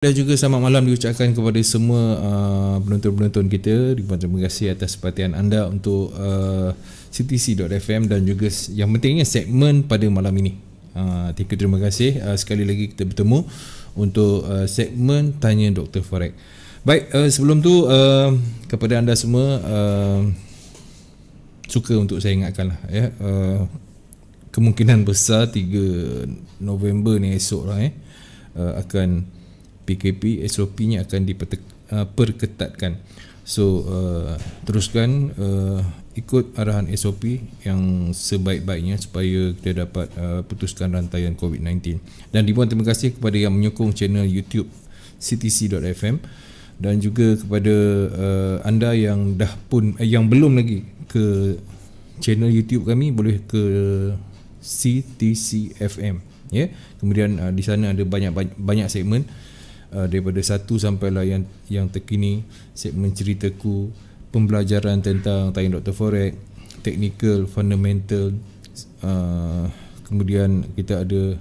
dan juga selamat malam diucapkan kepada semua uh, penonton-penonton kita terima kasih atas perhatian anda untuk uh, ctc.fm dan juga yang pentingnya segmen pada malam ini uh, terima kasih uh, sekali lagi kita bertemu untuk uh, segmen Tanya Dr. Forex baik uh, sebelum tu uh, kepada anda semua uh, suka untuk saya ingatkan lah ya. uh, kemungkinan besar 3 November ni esok lah eh, uh, akan PKP SOP-nya akan diperketatkan. Uh, so uh, teruskan uh, ikut arahan SOP yang sebaik-baiknya supaya kita dapat uh, putuskan rantaian COVID-19. Dan ribuan terima kasih kepada yang menyokong channel YouTube CTC.fm dan juga kepada uh, anda yang dah pun eh, yang belum lagi ke channel YouTube kami boleh ke CTC FM ya yeah? kemudian uh, di sana ada banyak banyak, banyak segmen uh, daripada satu sampai lah yang yang terkini Saya menceritaku pembelajaran tentang tayang Dr. Forex technical fundamental uh, kemudian kita ada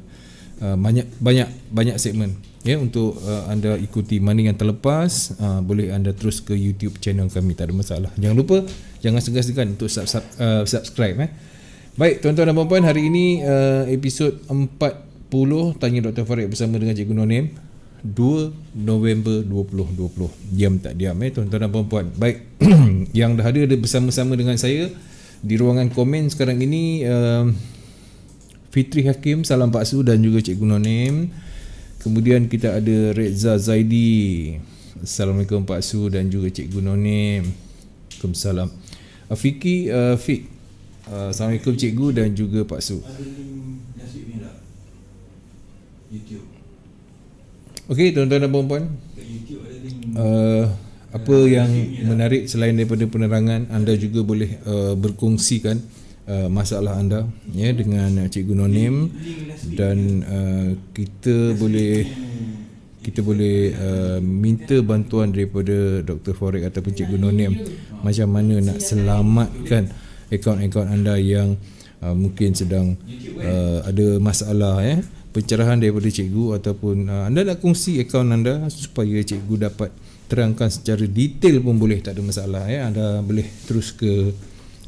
uh, banyak banyak banyak segmen ya untuk uh, anda ikuti mana yang terlepas uh, boleh anda terus ke YouTube channel kami tak ada masalah jangan lupa jangan segan-segan untuk sub, sub, uh, subscribe eh baik tuan-tuan dan puan-puan hari ini uh, episod 40 tanya Dr. Farid bersama dengan Cikgu Nonim 2 November 2020 Diam tak diam eh tuan-tuan dan puan Baik Yang dah ada bersama-sama dengan saya Di ruangan komen sekarang ini uh, Fitri Hakim Salam Pak Su dan juga Cikgu Nonim Kemudian kita ada Reza Zaidi Assalamualaikum Pak Su dan juga Cikgu Nonim Waalaikumsalam Afiki uh, Fik uh, Assalamualaikum Cikgu dan juga Pak Su Ada nasib ni tak? YouTube Okey, tuan-tuan dan puan-puan. Uh, apa yang menarik selain daripada penerangan, anda juga boleh uh, berkongsikan uh, masalah anda ya yeah, dengan cikgu Nonim dan uh, kita boleh kita boleh uh, minta bantuan daripada Dr. Forek ataupun cikgu Nonim macam mana nak selamatkan akaun-akaun anda yang uh, mungkin sedang uh, ada masalah ya. Yeah pencerahan daripada cikgu ataupun uh, anda nak kongsi akaun anda supaya cikgu dapat terangkan secara detail pun boleh tak ada masalah ya anda boleh terus ke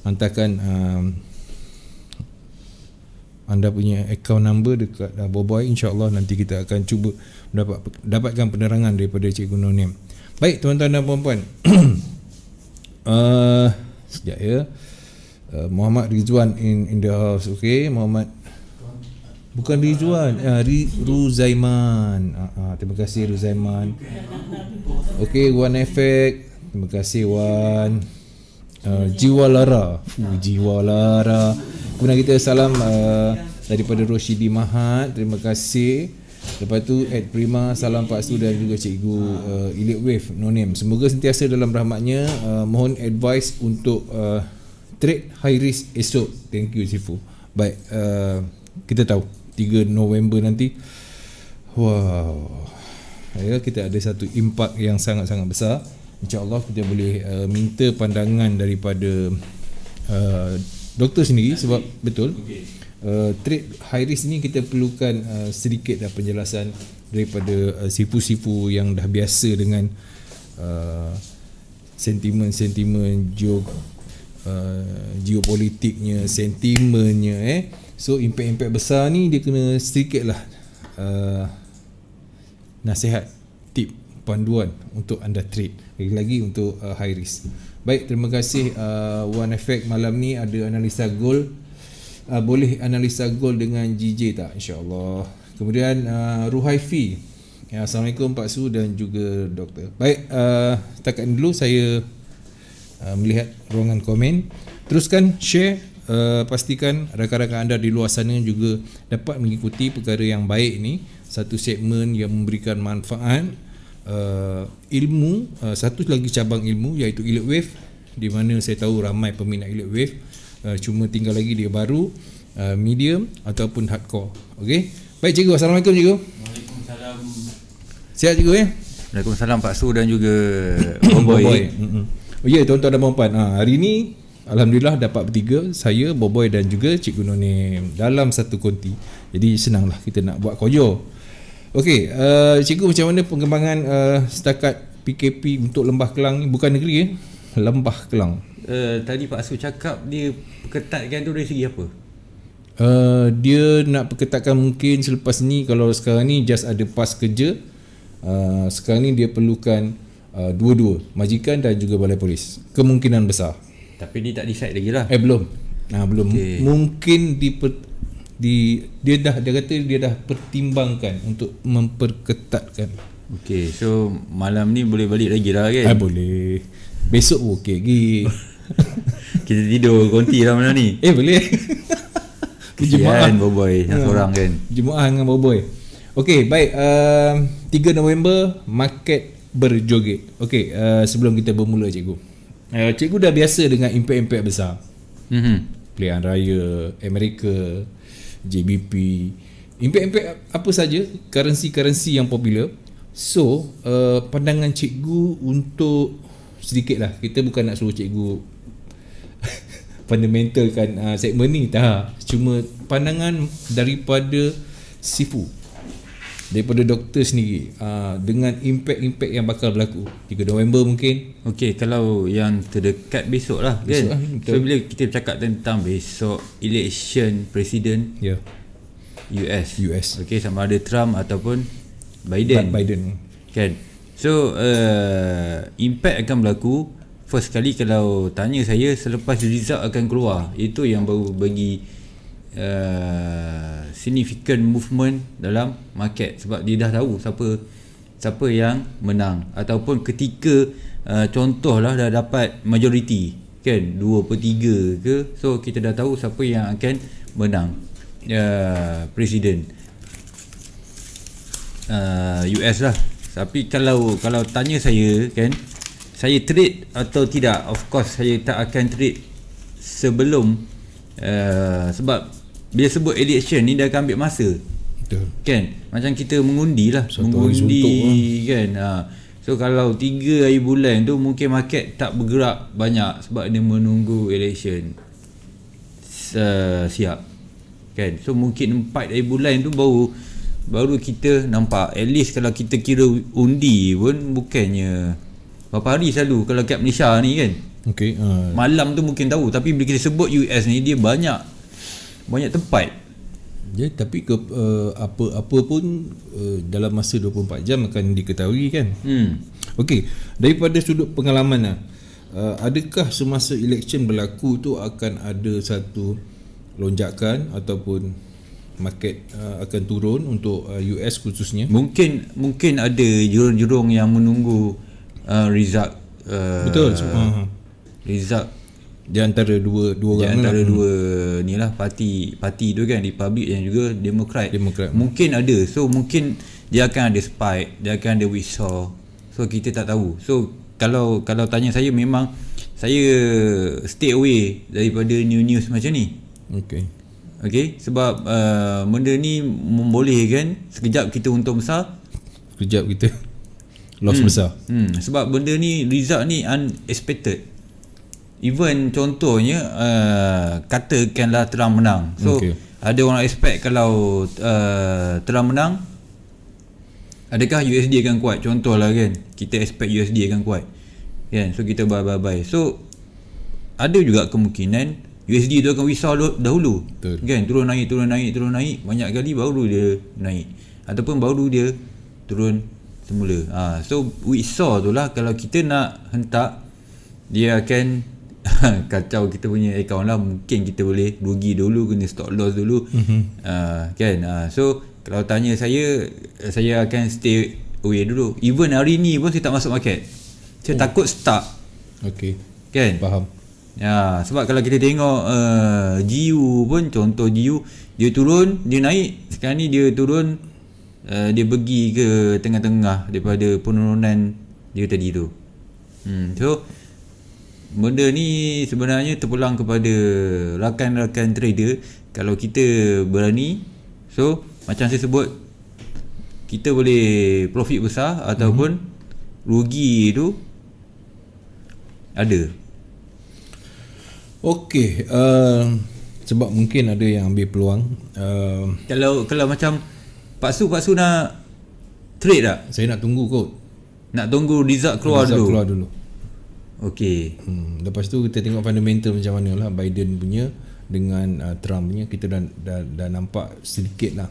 hantarkan uh, anda punya account number dekat uh, boboi insyaallah nanti kita akan cuba dapat dapatkan penerangan daripada cikgu Nonim. Baik tuan-tuan dan puan-puan. uh, sejak ya uh, Muhammad Rizwan in in the house okey Muhammad Bukan Rizwan, ah, Ruzaiman. Ah, ah, terima kasih Ruzaiman. Okey, One Effect. Terima kasih Wan. Uh, jiwa Lara. Uh, jiwa Lara. Kemudian kita salam uh, daripada Roshidi Mahat. Terima kasih. Lepas tu Ed Prima Salam Pak Su dan juga Cikgu uh, ah, Elite Wave No Name Semoga sentiasa dalam rahmatnya uh, Mohon advice untuk uh, Trade high risk esok Thank you Sifu Baik uh, Kita tahu 3 November nanti wow ya kita ada satu impak yang sangat-sangat besar insyaallah kita boleh uh, minta pandangan daripada uh, doktor sendiri nanti. sebab betul okay. uh, trade high risk ni kita perlukan uh, sedikit dah penjelasan daripada uh, sifu-sifu sipu yang dah biasa dengan uh, sentimen-sentimen geopolitik uh, geopolitiknya, sentimennya eh. So impak-impak besar ni dia kena sedikit lah uh, nasihat, tip, panduan untuk anda trade. Lagi-lagi untuk uh, high risk. Baik, terima kasih uh, One Effect malam ni ada analisa gold. Uh, boleh analisa gold dengan JJ tak? InsyaAllah. Kemudian uh, Ruhaifi. Ya, Assalamualaikum Pak Su dan juga Doktor. Baik, uh, setakat dulu saya Uh, melihat ruangan komen teruskan share Uh, pastikan rakan-rakan anda di luar sana juga dapat mengikuti perkara yang baik ni satu segmen yang memberikan manfaat uh, ilmu uh, satu lagi cabang ilmu iaitu Elite Wave di mana saya tahu ramai peminat Elite Wave uh, cuma tinggal lagi dia baru uh, medium ataupun hardcore okey baik cikgu assalamualaikum cikgu Waalaikumsalam Sihat cikgu ya eh? Waalaikumsalam Pak Su dan juga bomboy. Oh ya yeah, tuan-tuan dan puan-puan ha, Hari ni Alhamdulillah dapat bertiga Saya, Boboy dan juga Cikgu Nonim Dalam satu konti Jadi senanglah kita nak buat koyo Okey, uh, Cikgu macam mana pengembangan uh, Setakat PKP untuk Lembah Kelang ni Bukan negeri ya Lembah Kelang uh, Tadi Pak Asu cakap Dia ketatkan tu dari segi apa? Uh, dia nak perketatkan mungkin selepas ni Kalau sekarang ni just ada pas kerja uh, Sekarang ni dia perlukan Uh, dua-dua majikan dan juga balai polis kemungkinan besar tapi ni tak decide lagi lah eh belum nah belum okay. mungkin di di dia dah dia kata dia dah pertimbangkan untuk memperketatkan Okay so malam ni boleh balik lagi lah kan Ay, ah, Boleh Besok pun lagi Kita tidur konti lah malam ni Eh boleh Kejumaan Boboy Yang ah. seorang kan Jumaat dengan Boboy Okay baik uh, um, 3 November Market berjoget. Okey, uh, sebelum kita bermula cikgu. Uh, cikgu dah biasa dengan impak-impak besar. Mhm. Pilihan raya Amerika, JBP, impak-impak apa saja, currency-currency yang popular. So, uh, pandangan cikgu untuk sedikitlah. Kita bukan nak suruh cikgu fundamentalkan uh, segmen ni tak. Cuma pandangan daripada sifu daripada doktor sendiri uh, dengan impak-impak yang bakal berlaku 3 November mungkin Okey, kalau yang terdekat besok lah kan besok, eh, so bila kita cakap tentang besok election president. yeah. US US Okey, sama ada Trump ataupun Biden Biden kan so uh, impact akan berlaku first kali kalau tanya saya selepas result akan keluar itu yang baru bagi eh, significant movement dalam market sebab dia dah tahu siapa siapa yang menang ataupun ketika uh, contohlah dah dapat majority kan 2 per 3 ke so kita dah tahu siapa yang akan menang uh, presiden uh, US lah tapi kalau kalau tanya saya kan saya trade atau tidak of course saya tak akan trade sebelum uh, sebab dia sebut election ni dia akan ambil masa. Betul. Kan? Macam kita mengundi lah. Satu mengundi kan. Ha. So kalau 3 hari bulan tu mungkin market tak bergerak banyak sebab dia menunggu election uh, siap. Kan? So mungkin 4 hari bulan tu baru baru kita nampak at least kalau kita kira undi pun bukannya berapa hari selalu kalau kat Malaysia ni kan okay, uh. malam tu mungkin tahu tapi bila kita sebut US ni dia banyak banyak tempat Ya, tapi ke apa-apa eh, pun uh, dalam masa 24 jam akan diketahui kan. Hmm. Okey, daripada sudut pengalaman uh, adakah semasa election berlaku tu akan ada satu lonjakan ataupun market uh, akan turun untuk uh, US khususnya? Mungkin mungkin ada jurung-jurung yang menunggu uh, result uh, Betul. Uh, result di antara dua dua di antara lah. dua hmm. ni lah parti parti tu kan republik yang juga demokrat demokrat mungkin ada so mungkin dia akan ada spike dia akan ada whipsaw so kita tak tahu so kalau kalau tanya saya memang saya stay away daripada new news macam ni okay okay sebab uh, benda ni membolehkan sekejap kita untung besar sekejap kita loss hmm. besar hmm. sebab benda ni result ni unexpected even contohnya uh, katakanlah Trump menang so okay. ada orang expect kalau uh, Trump menang adakah USD akan kuat contohlah kan kita expect USD akan kuat kan so kita bye bye bye so ada juga kemungkinan USD tu akan wisau dahulu Betul. kan turun naik turun naik turun naik banyak kali baru dia naik ataupun baru dia turun semula ha, so wisau tu lah kalau kita nak hentak dia akan kacau kita punya account lah mungkin kita boleh rugi dulu kena stop loss dulu mm-hmm. uh, kan uh, so kalau tanya saya saya akan stay away dulu even hari ni pun saya tak masuk market saya oh. takut stuck okay kan faham ya uh, sebab kalau kita tengok uh, eh, GU pun contoh GU dia turun dia naik sekarang ni dia turun uh, dia pergi ke tengah-tengah daripada penurunan dia tadi tu hmm, so benda ni sebenarnya terpulang kepada rakan-rakan trader kalau kita berani so macam saya sebut kita boleh profit besar ataupun mm-hmm. rugi tu ada Okey, uh, sebab mungkin ada yang ambil peluang. Uh, kalau kalau macam Pak Su Pak Su nak trade tak? Saya nak tunggu kot. Nak tunggu result keluar result dulu. keluar dulu. Okey. Hmm. Lepas tu kita tengok fundamental macam mana lah Biden punya dengan uh, Trump punya kita dah dah, dah nampak sedikit lah.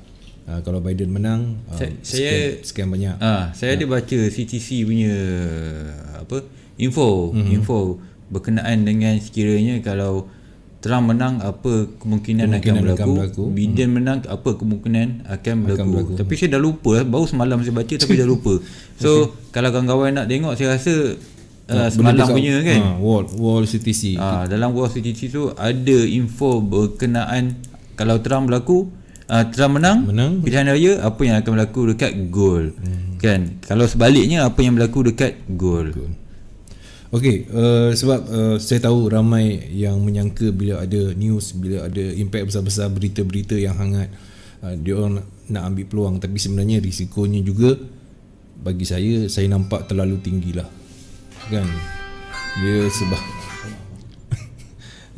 Uh, kalau Biden menang uh, saya scam banyak. Ah, ha, saya ada ha. baca CTC punya uh, apa info mm-hmm. info berkenaan dengan sekiranya kalau Trump menang apa kemungkinan, kemungkinan akan, berlaku. akan berlaku Biden hmm menang apa kemungkinan akan berlaku, akan berlaku. tapi saya dah lupa lah. baru semalam saya baca tapi dah lupa. So okay. kalau kawan-kawan nak tengok saya rasa uh, semalam punya kan uh, Wall World CTC uh, ah, dalam World CTC tu ada info berkenaan kalau Trump berlaku uh, Trump menang, menang pilihan raya apa yang akan berlaku dekat gold, hmm. kan kalau sebaliknya apa yang berlaku dekat goal Okey, uh, sebab uh, saya tahu ramai yang menyangka bila ada news, bila ada impact besar-besar berita-berita yang hangat, uh, dia orang nak ambil peluang tapi sebenarnya risikonya juga bagi saya saya nampak terlalu tinggilah kan dia sebab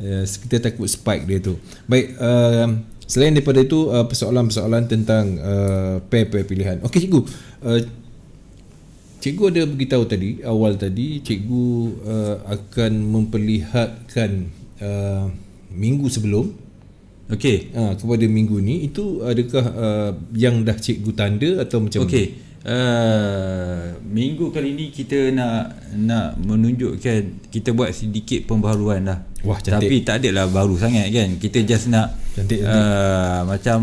uh, kita takut spike dia tu baik uh, selain daripada itu uh, persoalan-persoalan tentang uh, pair-pair pilihan okey cikgu uh, cikgu ada beritahu tadi awal tadi cikgu uh, akan memperlihatkan uh, minggu sebelum okey uh, kepada minggu ni itu adakah uh, yang dah cikgu tanda atau macam okey uh, minggu kali ni kita nak nak menunjukkan kita buat sedikit pembaharuan lah wah tapi tak ada lah baru sangat kan kita just nak cantik, ah, cantik. macam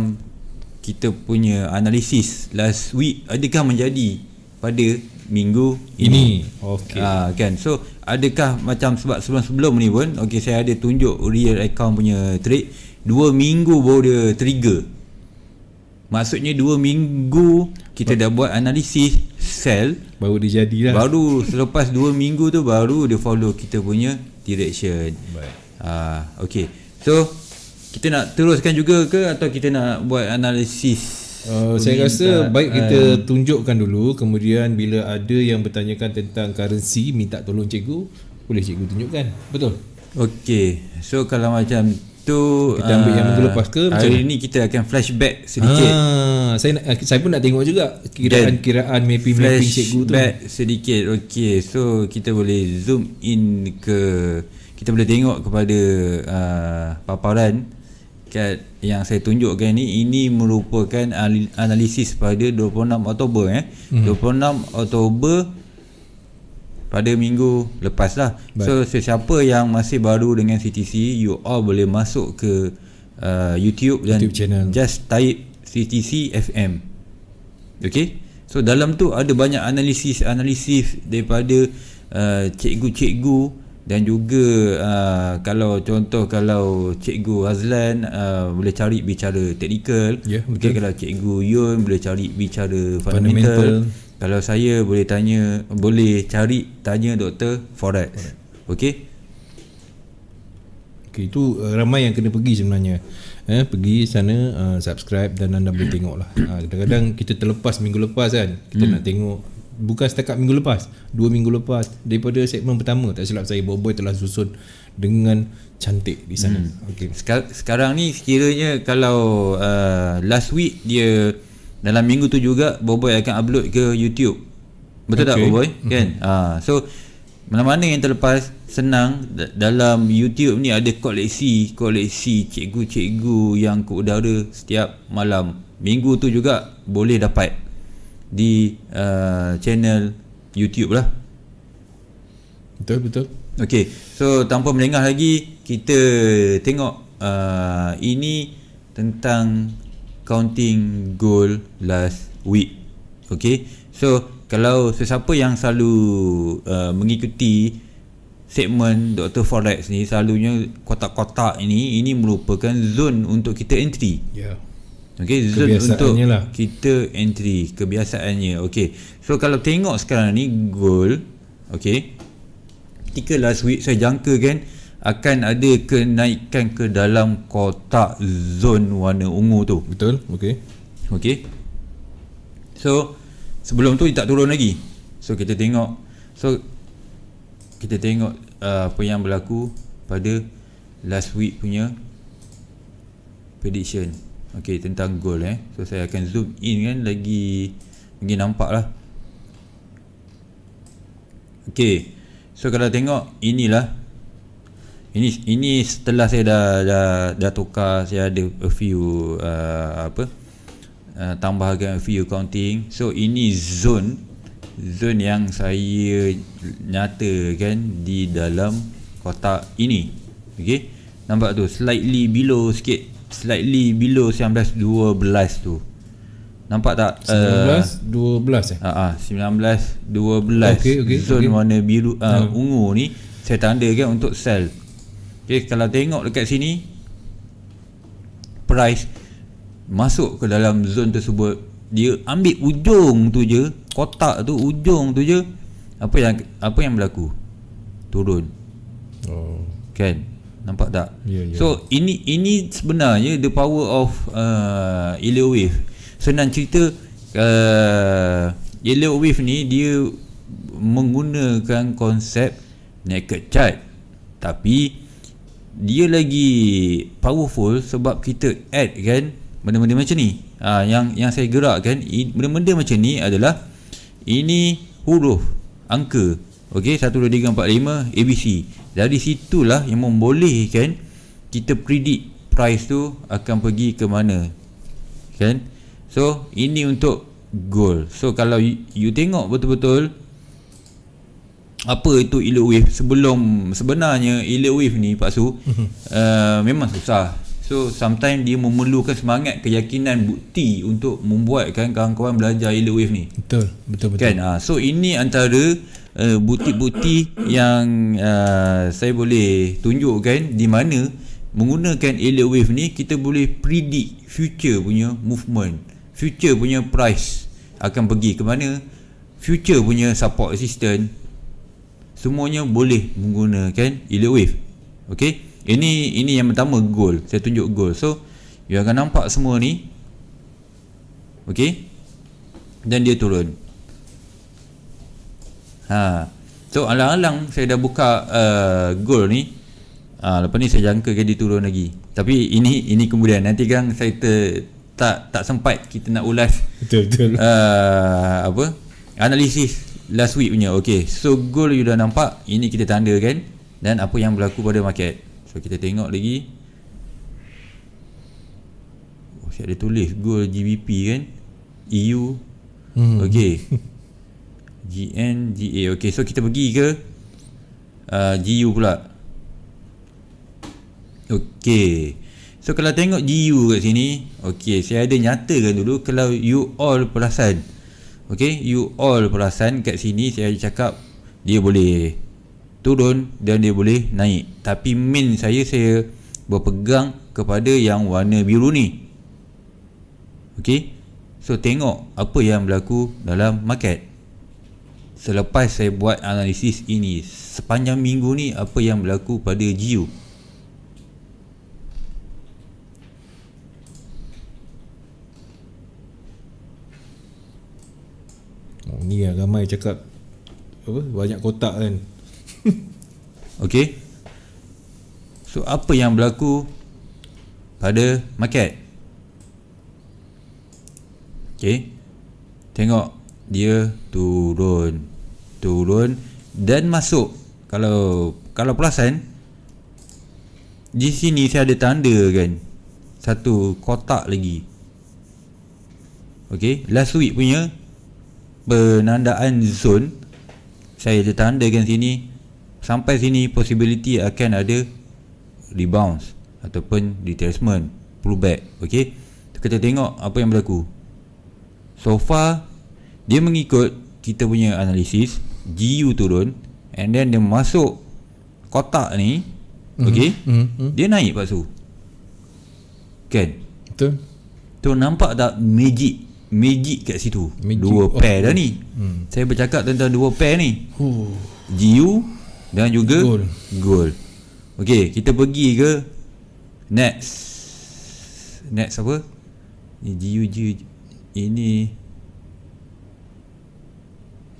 kita punya analisis last week adakah menjadi pada minggu ini, ini. okey uh, kan so adakah macam sebab sebelum-sebelum ni pun okey saya ada tunjuk real account punya trade dua minggu baru dia trigger maksudnya dua minggu kita dah buat analisis sel baru dia jadilah baru selepas 2 minggu tu baru dia follow kita punya direction baik ah uh, okey so kita nak teruskan juga ke atau kita nak buat analisis uh, saya rasa baik kita uh, tunjukkan dulu kemudian bila ada yang bertanyakan tentang currency minta tolong cikgu boleh cikgu tunjukkan betul okey so kalau macam itu kita ambil uh, yang minggu ah, lepas ke hari ni kita akan flashback sedikit ha, saya nak, saya pun nak tengok juga kiraan-kiraan mapping mapping cikgu tu flashback sedikit okay so kita boleh zoom in ke kita boleh tengok kepada uh, paparan kat yang saya tunjukkan ni ini merupakan analisis pada 26 Oktober eh hmm. 26 Oktober pada minggu lepas lah Baik. so sesiapa yang masih baru dengan CTC you all boleh masuk ke uh, YouTube dan channel. just type CTC FM okay so dalam tu ada banyak analisis analisis daripada uh, cikgu-cikgu dan juga uh, kalau contoh kalau cikgu Azlan uh, boleh cari bicara technical yeah, Okay, kalau cikgu Yun boleh cari bicara fundamental, fundamental kalau saya boleh tanya boleh cari tanya doktor forex okey okey itu uh, ramai yang kena pergi sebenarnya eh pergi sana uh, subscribe dan anda boleh tengoklah uh, kadang-kadang kita terlepas minggu lepas kan kita hmm. nak tengok bukan setakat minggu lepas dua minggu lepas daripada segmen pertama tak silap saya boy telah susun dengan cantik di sana hmm. okey sekarang ni sekiranya kalau uh, last week dia dalam minggu tu juga Boboy akan upload ke YouTube betul okay. tak Boboy mm-hmm. kan ha, so mana-mana yang terlepas senang dalam YouTube ni ada koleksi koleksi cikgu-cikgu yang ke udara setiap malam minggu tu juga boleh dapat di uh, channel YouTube lah betul betul okay so tanpa melengah lagi kita tengok uh, ini tentang counting goal last week okay so kalau sesiapa yang selalu uh, mengikuti segmen Dr. Forex ni selalunya kotak-kotak ini ini merupakan zone untuk kita entry yeah. okay zone untuk lah. kita entry kebiasaannya okay so kalau tengok sekarang ni goal okay ketika last week saya jangka kan akan ada kenaikan ke dalam kotak zon warna ungu tu betul okey okey so sebelum tu dia tak turun lagi so kita tengok so kita tengok uh, apa yang berlaku pada last week punya prediction okey tentang gold eh so saya akan zoom in kan lagi lagi lah. okey so kalau tengok inilah ini ini setelah saya dah dah, dah tukar saya ada a few uh, apa uh, tambahkan a few counting so ini zone zone yang saya nyatakan di dalam kotak ini okey nampak tu slightly below sikit slightly below 19-12 tu nampak tak 1912 uh, eh ha ah 1912 ah, okey okey zone okay. warna biru uh, ha. ungu ni saya tanda kan untuk sell Okey, kalau tengok dekat sini price masuk ke dalam zone tersebut, dia ambil ujung tu je, kotak tu ujung tu je. Apa yang apa yang berlaku? Turun. Oh, kan. Nampak tak? Yeah, yeah. So, ini ini sebenarnya the power of uh, yellow wave. Senang cerita uh, yellow wave ni dia menggunakan konsep naked chart. Tapi dia lagi powerful sebab kita add kan benda-benda macam ni ha, yang yang saya gerak kan benda-benda macam ni adalah ini huruf angka ok 12345 ABC dari situlah yang membolehkan kita predict price tu akan pergi ke mana kan so ini untuk goal so kalau you, you tengok betul-betul apa itu elite wave sebelum sebenarnya elite wave ni Pak Su uh, memang susah so sometimes dia memerlukan semangat keyakinan bukti untuk membuatkan kawan-kawan belajar elite wave ni betul betul betul kan uh, so ini antara uh, bukti-bukti yang uh, saya boleh tunjukkan di mana menggunakan elite wave ni kita boleh predict future punya movement future punya price akan pergi ke mana future punya support assistant semuanya boleh menggunakan elite wave ok ini ini yang pertama goal saya tunjuk goal so you akan nampak semua ni ok dan dia turun ha. so alang-alang saya dah buka uh, goal ni uh, lepas ni saya jangkakan dia turun lagi tapi ini ini kemudian nanti kan saya ter, tak tak sempat kita nak ulas betul betul uh, apa analisis last week punya okay so gold you dah nampak ini kita tanda kan dan apa yang berlaku pada market so kita tengok lagi oh, saya ada tulis gold GBP kan EU hmm. okay GN GA okay so kita pergi ke uh, GU pula okay so kalau tengok GU kat sini okay saya ada nyatakan dulu kalau you all perasan Okay You all perasan kat sini saya cakap Dia boleh turun dan dia boleh naik Tapi main saya saya berpegang kepada yang warna biru ni Okay So tengok apa yang berlaku dalam market Selepas saya buat analisis ini Sepanjang minggu ni apa yang berlaku pada GEO Oh, ni yang ramai cakap apa banyak kotak kan. Okey. So apa yang berlaku pada market? Okey. Tengok dia turun. Turun dan masuk. Kalau kalau perasan di sini saya ada tanda kan. Satu kotak lagi. Okey, last week punya penandaan zone saya tandakan sini sampai sini possibility akan ada rebound ataupun retracement pullback ok kita tengok apa yang berlaku so far dia mengikut kita punya analisis GU turun and then dia masuk kotak ni mm-hmm. ok mm-hmm. Mhm, dia naik Pak Su kan betul tu nampak tak magic magic kat situ magic. dua oh. pair dah ni hmm. saya bercakap tentang dua pair ni huh. GU dan juga goal, goal. Okey, kita pergi ke next next apa ni GU, GU ini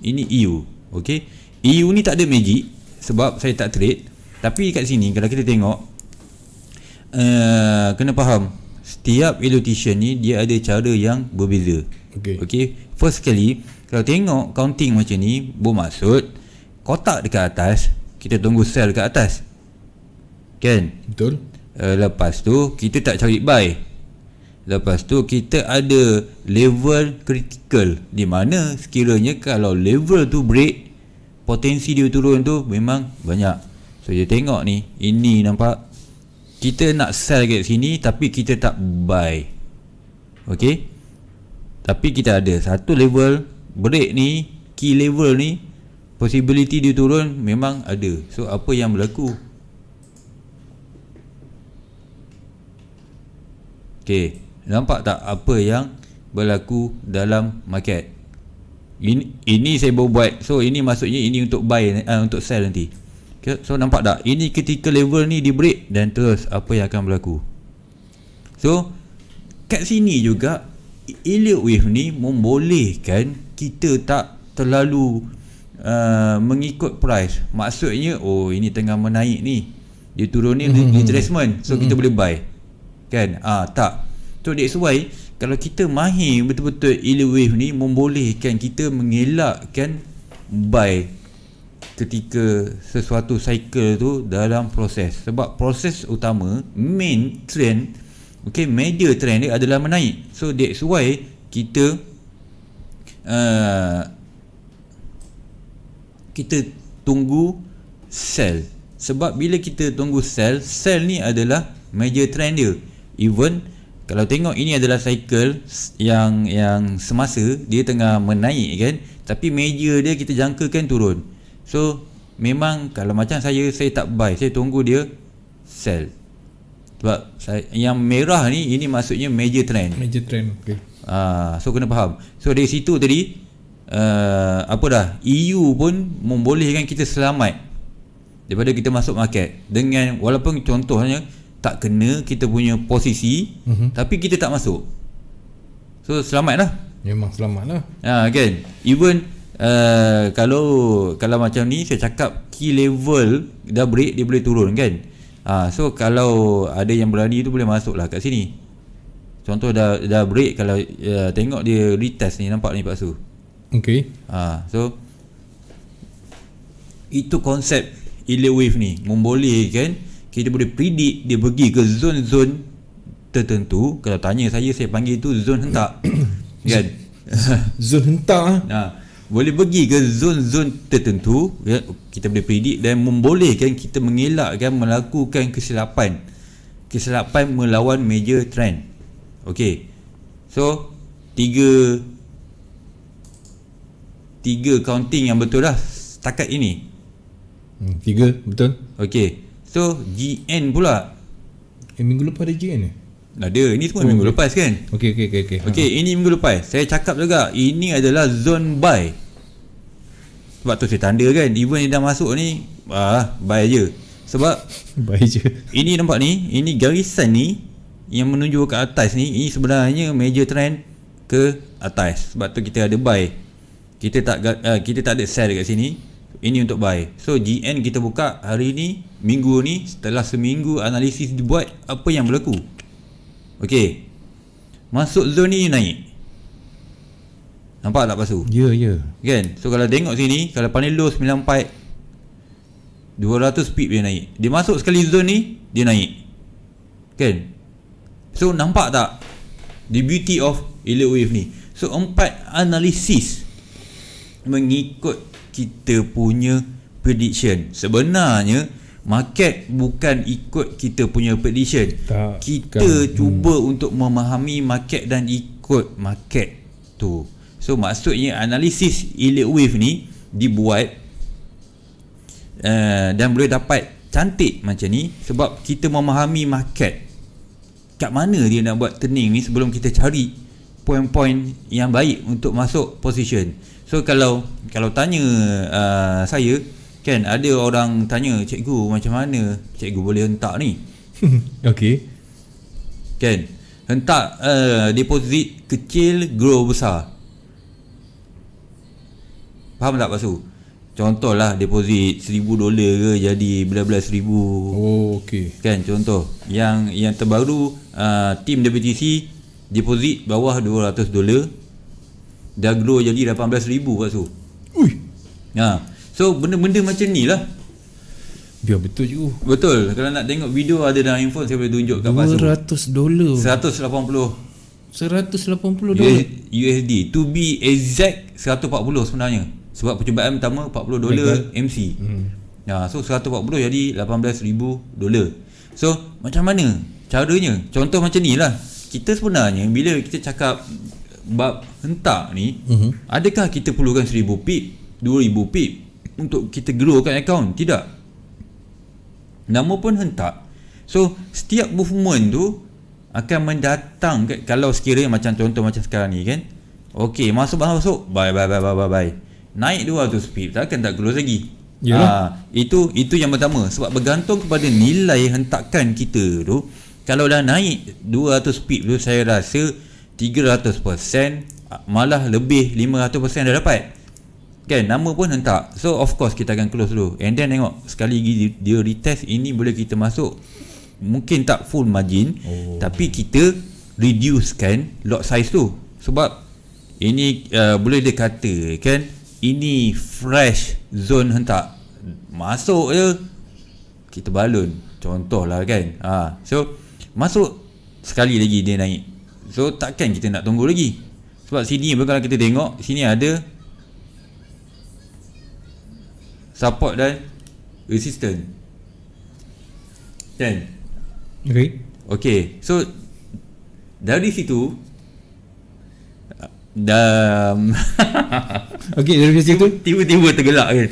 ini EU Okey, EU ni tak ada magic sebab saya tak trade tapi kat sini kalau kita tengok uh, kena faham setiap elotician ni dia ada cara yang berbeza okay. okay first sekali kalau tengok counting macam ni bermaksud kotak dekat atas kita tunggu sel dekat atas kan betul uh, lepas tu kita tak cari buy lepas tu kita ada level critical di mana sekiranya kalau level tu break potensi dia turun tu memang banyak so dia tengok ni ini nampak kita nak sell kat sini tapi kita tak buy ok tapi kita ada satu level break ni key level ni possibility dia turun memang ada so apa yang berlaku ok nampak tak apa yang berlaku dalam market ini, ini saya baru buat so ini maksudnya ini untuk buy uh, untuk sell nanti okay, so nampak tak ini ketika level ni di break dan terus apa yang akan berlaku so kat sini juga Elliot Wave ni membolehkan kita tak terlalu uh, mengikut price maksudnya oh ini tengah menaik ni dia turun ni mm-hmm. retracement so mm-hmm. kita boleh buy kan ah tak so that's why kalau kita mahir betul-betul Elliot Wave ni membolehkan kita mengelakkan buy ketika sesuatu cycle tu dalam proses sebab proses utama main trend okay major trend dia adalah menaik so that's why kita uh, kita tunggu sell sebab bila kita tunggu sell sell ni adalah major trend dia even kalau tengok ini adalah cycle yang yang semasa dia tengah menaik kan tapi major dia kita jangkakan turun So Memang Kalau macam saya Saya tak buy Saya tunggu dia Sell Sebab saya, Yang merah ni Ini maksudnya major trend Major trend okay. uh, ah, So kena faham So dari situ tadi uh, Apa dah EU pun Membolehkan kita selamat Daripada kita masuk market Dengan Walaupun contohnya Tak kena Kita punya posisi mm-hmm. Tapi kita tak masuk So selamat lah Memang selamat lah Ya uh, kan Even uh, kalau kalau macam ni saya cakap key level dah break dia boleh turun kan uh, so kalau ada yang berani tu boleh masuk lah kat sini contoh dah dah break kalau uh, tengok dia retest ni nampak ni Pak Su Okay. Ah, ha, so itu konsep ele wave ni membolehkan kita boleh predict dia pergi ke zone-zone tertentu. Kalau tanya saya saya panggil itu zone hentak. kan? zone hentak ah. Ha boleh pergi ke zon-zon tertentu ya, kita boleh predik dan membolehkan kita mengelakkan melakukan kesilapan kesilapan melawan major trend ok so tiga tiga counting yang betul lah setakat ini hmm, tiga betul ok so GN pula eh minggu lepas ada GN eh? Ada. Ini semua oh, minggu okay. lepas kan? Okey okey okey okey. Okey, uh ini minggu lepas. Saya cakap juga ini adalah zone buy. Sebab tu saya tanda kan. Even yang dah masuk ni ah buy je. Sebab buy je. Ini nampak ni, ini garisan ni yang menuju ke atas ni, ini sebenarnya major trend ke atas. Sebab tu kita ada buy. Kita tak uh, kita tak ada sell dekat sini. Ini untuk buy. So GN kita buka hari ni, minggu ni setelah seminggu analisis dibuat apa yang berlaku. Ok Masuk zon ni naik Nampak tak pasu? Ya, yeah, ya yeah. Kan? So kalau tengok sini Kalau panel low 94 200 speed dia naik Dia masuk sekali zon ni Dia naik Kan? So nampak tak? The beauty of Elite Wave ni So empat analisis Mengikut kita punya prediction Sebenarnya market bukan ikut kita punya prediction tak kita kan. Hmm. cuba hmm. untuk memahami market dan ikut market tu so maksudnya analisis elite wave ni dibuat uh, dan boleh dapat cantik macam ni sebab kita memahami market kat mana dia nak buat turning ni sebelum kita cari point-point yang baik untuk masuk position so kalau kalau tanya uh, saya Kan ada orang tanya cikgu macam mana cikgu boleh hentak ni Okay Kan Hentak uh, deposit kecil grow besar Faham tak pasu? Contoh lah deposit seribu dolar ke jadi belas belas ribu. Oh okay Kan contoh Yang yang terbaru uh, eh, Tim WTC Deposit bawah dua ratus dolar Dah grow jadi belas ribu pasu Ui Haa So benda-benda macam ni lah Biar betul je Betul Kalau nak tengok video ada dalam info Saya boleh tunjuk kat pasal 200 dolar 180 180 dolar USD To be exact 140 sebenarnya Sebab percubaan pertama 40 dolar MC hmm. Nah, ha, so 140 jadi ribu dolar So macam mana caranya Contoh macam ni lah Kita sebenarnya bila kita cakap Bab hentak ni uh-huh. Adakah kita perlukan 1000 pip 2000 pip untuk kita growkan account tidak nama pun hentak so setiap movement tu akan mendatang ke, kan, kalau sekiranya macam contoh macam sekarang ni kan ok masuk masuk masuk bye bye bye bye bye, bye. naik dua pip speed, tak close lagi Ha, itu itu yang pertama sebab bergantung kepada nilai hentakan kita tu kalau dah naik 200 speed tu saya rasa 300% malah lebih 500% dah dapat kan nama pun hentak so of course kita akan close dulu and then tengok sekali lagi dia retest ini boleh kita masuk mungkin tak full margin oh. tapi kita reduce kan lot size tu sebab ini uh, boleh dia kata kan ini fresh zone hentak masuk je kita balun lah kan ha. so masuk sekali lagi dia naik so takkan kita nak tunggu lagi sebab sini pun kalau kita tengok sini ada support dan resistance kan okay. okay so dari situ dan okey dari situ tiba-tiba tergelak kan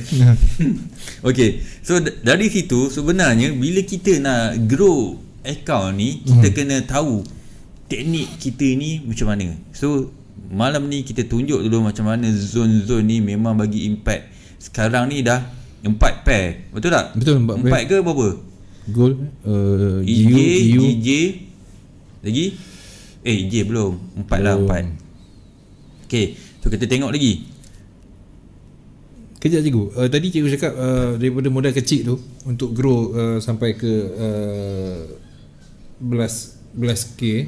okey so dari situ sebenarnya bila kita nak grow account ni kita hmm. kena tahu teknik kita ni macam mana so malam ni kita tunjuk dulu macam mana zone-zone ni memang bagi impact sekarang ni dah Empat pair Betul tak? Betul empat, empat ke berapa? Gold uh, EJ EU. EJ e Lagi Eh EJ belum Empat lah empat Okay So kita tengok lagi Kejap cikgu uh, Tadi cikgu cakap uh, Daripada modal kecil tu Untuk grow uh, Sampai ke uh, Belas Belas K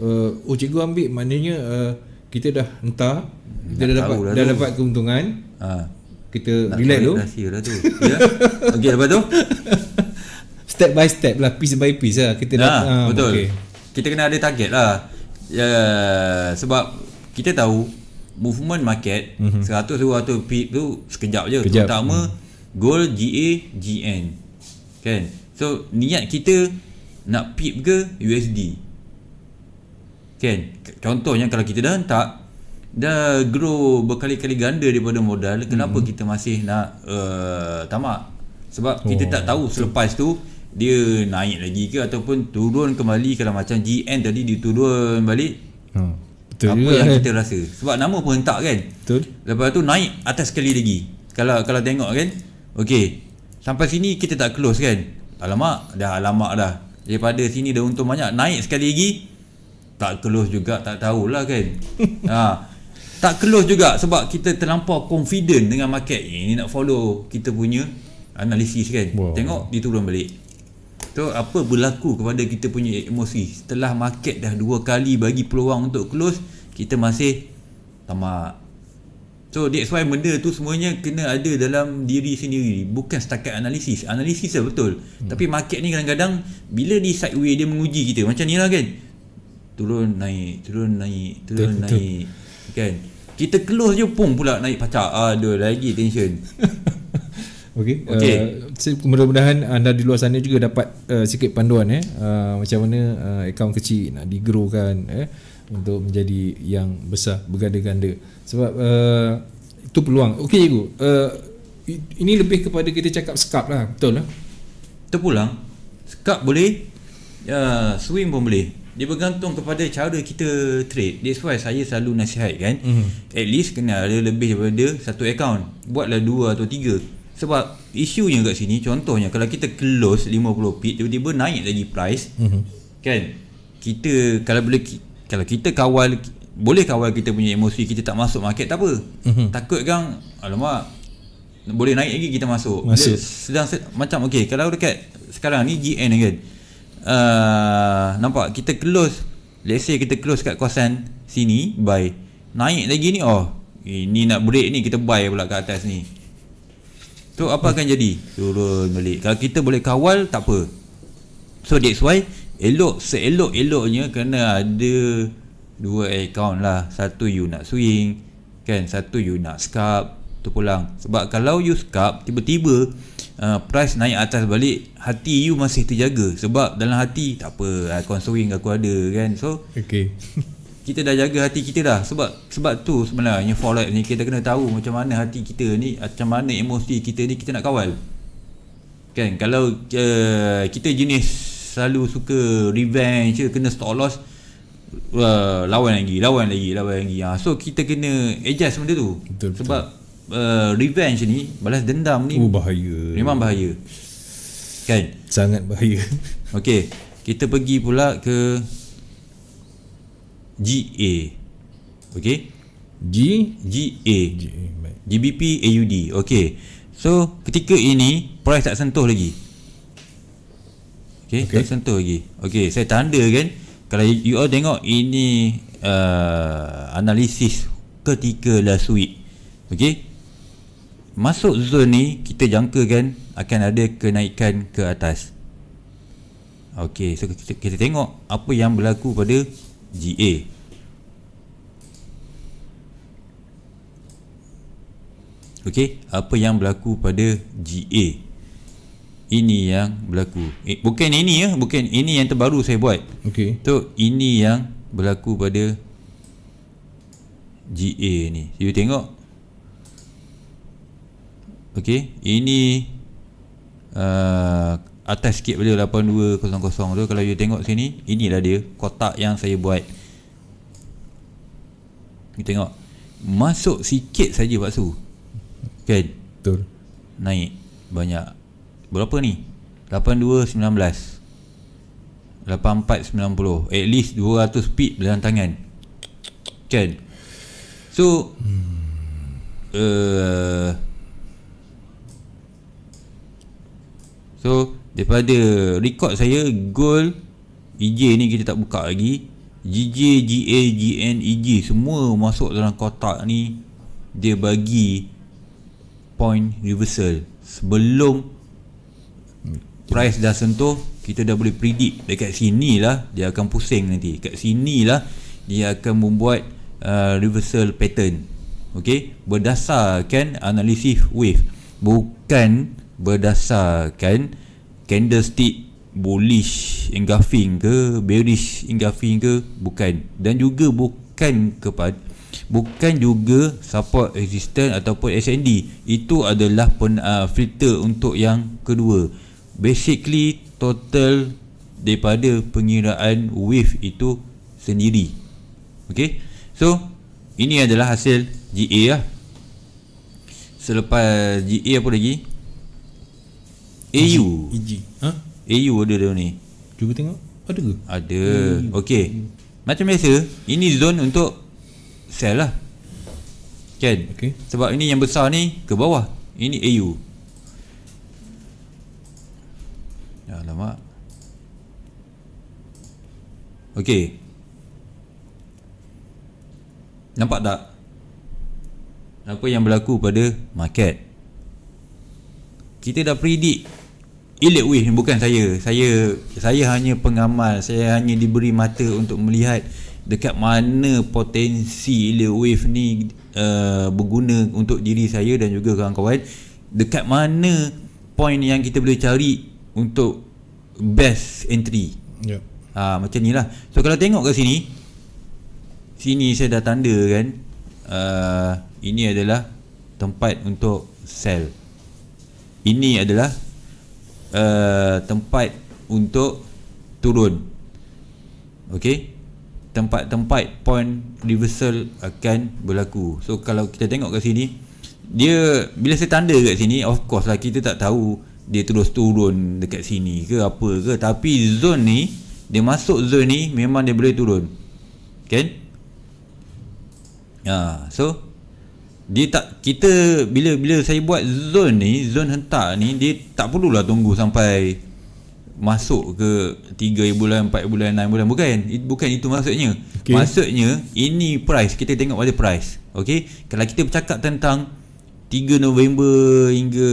uh, Oh cikgu ambil Maknanya uh, Kita dah entah kita dah dapat lah dah, dapat keuntungan ha kita tak relax dulu. Rahsia lah tu. ya. Okey, lepas tu step by step lah, piece by piece lah kita nah, ya, dah betul. Okay. Kita kena ada target lah. Ya, sebab kita tahu movement market mm-hmm. 100 200 pip tu sekejap je. Kejap. Terutama hmm. goal GA GN. Kan? So niat kita nak pip ke USD. Kan? Contohnya kalau kita dah hentak dah grow berkali-kali ganda daripada modal kenapa hmm. kita masih nak uh, tamak sebab oh. kita tak tahu selepas tu dia naik lagi ke ataupun turun kembali kalau macam GN tadi dia turun balik hmm. betul apa yang kan? kita rasa sebab nama pun hentak kan betul lepas tu naik atas sekali lagi kalau kalau tengok kan okey sampai sini kita tak close kan alamak dah alamak dah daripada sini dah untung banyak naik sekali lagi tak close juga tak tahulah kan ha tak close juga sebab kita terlampau confident dengan market ini eh, nak follow kita punya analisis kan wow. tengok dia turun balik so apa berlaku kepada kita punya emosi setelah market dah dua kali bagi peluang untuk close kita masih tamak so that's why benda tu semuanya kena ada dalam diri sendiri bukan setakat analisis analisis lah betul hmm. tapi market ni kadang-kadang bila di sideway dia menguji kita macam ni lah kan turun naik turun naik turun naik kan kita close je pun pula naik pacar Aduh lagi tension Okay, okay. Uh, Mudah-mudahan anda di luar sana juga dapat uh, sikit panduan eh. Uh, macam mana uh, akaun kecil nak kan? eh, Untuk menjadi yang besar berganda-ganda Sebab uh, itu peluang Okay Cikgu uh, Ini lebih kepada kita cakap skap lah Betul lah Terpulang Skap boleh uh, ya, Swing pun boleh dia bergantung kepada cara kita trade that's why saya selalu nasihat kan mm-hmm. at least kena ada lebih daripada satu account buatlah dua atau tiga sebab isunya kat sini contohnya kalau kita close 50 pit tiba-tiba naik lagi price mm-hmm. kan kita kalau boleh kalau kita kawal boleh kawal kita punya emosi kita tak masuk market tak apa mm-hmm. takut kan alamak boleh naik lagi kita masuk, masuk. sedang sed, macam okey kalau dekat sekarang ni GN kan uh, nampak kita close let's say kita close kat kawasan sini buy naik lagi ni oh ini eh, nak break ni kita buy pula kat atas ni so apa akan jadi turun balik kalau kita boleh kawal tak apa so that's why elok seelok-eloknya kena ada dua account lah satu you nak swing kan satu you nak scalp tu pulang sebab kalau you scalp tiba-tiba Uh, price naik atas balik hati you masih terjaga sebab dalam hati tak apa uh, lah, consoling aku ada kan so okey kita dah jaga hati kita dah sebab sebab tu sebenarnya follow ni kita kena tahu macam mana hati kita ni macam mana emosi kita ni kita nak kawal kan kalau uh, kita jenis selalu suka revenge kena stop loss uh, lawan lagi lawan lagi lawan lagi ha. so kita kena adjust benda tu betul, sebab betul uh, revenge ni balas dendam ni oh, bahaya memang bahaya kan sangat bahaya okey kita pergi pula ke GA okey G G G A, B P A U D, okey so ketika ini price tak sentuh lagi okey okay. tak sentuh lagi okey saya tanda kan kalau you all tengok ini uh, analisis ketika last week okey masuk zon ni kita jangkakan akan ada kenaikan ke atas ok so kita, kita tengok apa yang berlaku pada GA ok apa yang berlaku pada GA ini yang berlaku eh, bukan ini ya bukan ini yang terbaru saya buat ok so ini yang berlaku pada GA ni you tengok Okey, ini uh, atas sikit pada 8200 tu kalau you tengok sini, inilah dia kotak yang saya buat. You tengok. Masuk sikit saja Pak Su. Okey. Kan? Betul. Naik banyak. Berapa ni? 8219. 8490. At least 200 pip dalam tangan. Kan? So hmm. uh, So daripada record saya goal EJ ni kita tak buka lagi GJ, GA, GN, EJ semua masuk dalam kotak ni dia bagi point reversal sebelum price dah sentuh kita dah boleh predict dekat sini lah dia akan pusing nanti dekat sini lah dia akan membuat uh, reversal pattern okay? berdasarkan analisis wave bukan berdasarkan candlestick bullish engulfing ke bearish engulfing ke bukan dan juga bukan kepada bukan juga support resistance ataupun SND itu adalah pen, uh, filter untuk yang kedua basically total daripada pengiraan wave itu sendiri ok so ini adalah hasil GA lah selepas GA apa lagi AU EG ha? AU ada dia ni Cuba tengok Ada ke? Ada AU. Okay AU. Macam biasa Ini zone untuk Sell lah Kan? Okay. Sebab ini yang besar ni Ke bawah Ini AU Lama. Okay Nampak tak? Apa yang berlaku pada market? Kita dah predict Elit Wish bukan saya. Saya saya hanya pengamal. Saya hanya diberi mata untuk melihat dekat mana potensi Elite Wave ni uh, berguna untuk diri saya dan juga kawan-kawan dekat mana point yang kita boleh cari untuk best entry yeah. ha, macam ni lah so kalau tengok kat sini sini saya dah tanda kan uh, ini adalah tempat untuk sell ini adalah uh, tempat untuk turun. Okey. Tempat-tempat point reversal akan berlaku. So kalau kita tengok kat sini, dia bila saya tanda kat sini, of course lah kita tak tahu dia terus turun dekat sini ke apa ke, tapi zone ni dia masuk zone ni memang dia boleh turun. Kan? Okay? Ah, ha, so dia tak kita bila bila saya buat zone ni zone hentak ni dia tak perlu lah tunggu sampai masuk ke 3 bulan 4 bulan 9 bulan bukan It, bukan itu maksudnya okay. maksudnya ini price kita tengok pada price okey kalau kita bercakap tentang 3 November hingga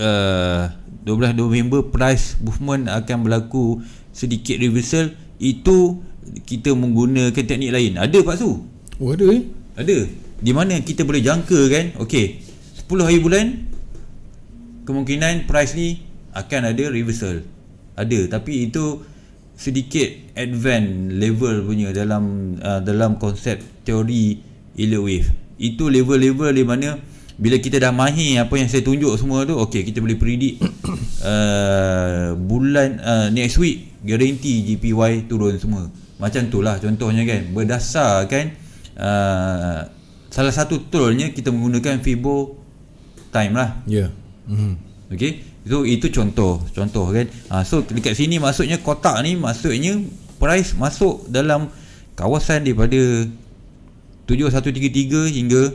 uh, 12 November price movement akan berlaku sedikit reversal itu kita menggunakan teknik lain ada Pak Su? Oh ada eh? Ada di mana kita boleh jangka kan okey 10 hari bulan kemungkinan price ni akan ada reversal ada tapi itu sedikit advance level punya dalam uh, dalam konsep teori Elliott Wave itu level-level di mana bila kita dah mahir apa yang saya tunjuk semua tu okey kita boleh predict uh, bulan uh, next week guarantee GPY turun semua macam tu lah contohnya kan berdasarkan uh, Salah satu trollnya kita menggunakan Fibo time lah. Ya. Yeah. Mm-hmm. Okay. So itu contoh, contoh kan. Ha, so dekat sini maksudnya kotak ni maksudnya price masuk dalam kawasan daripada 7133 hingga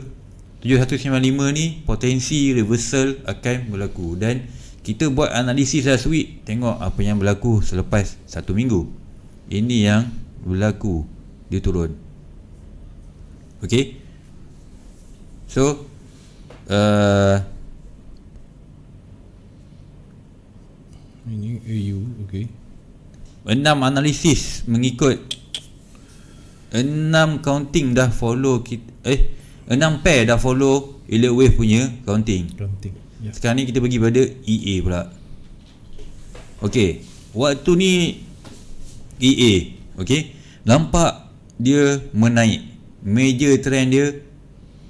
7195 ni potensi reversal akan berlaku dan kita buat analisis last week tengok apa yang berlaku selepas satu minggu ini yang berlaku dia turun Okey. So uh, eh, Ini AU eh, Okay Enam analisis Mengikut Enam counting dah follow kita, Eh Enam pair dah follow Elite Wave punya Counting Counting yeah. Sekarang ni kita pergi pada EA pula Okay Waktu ni EA Okay Nampak Dia menaik Major trend dia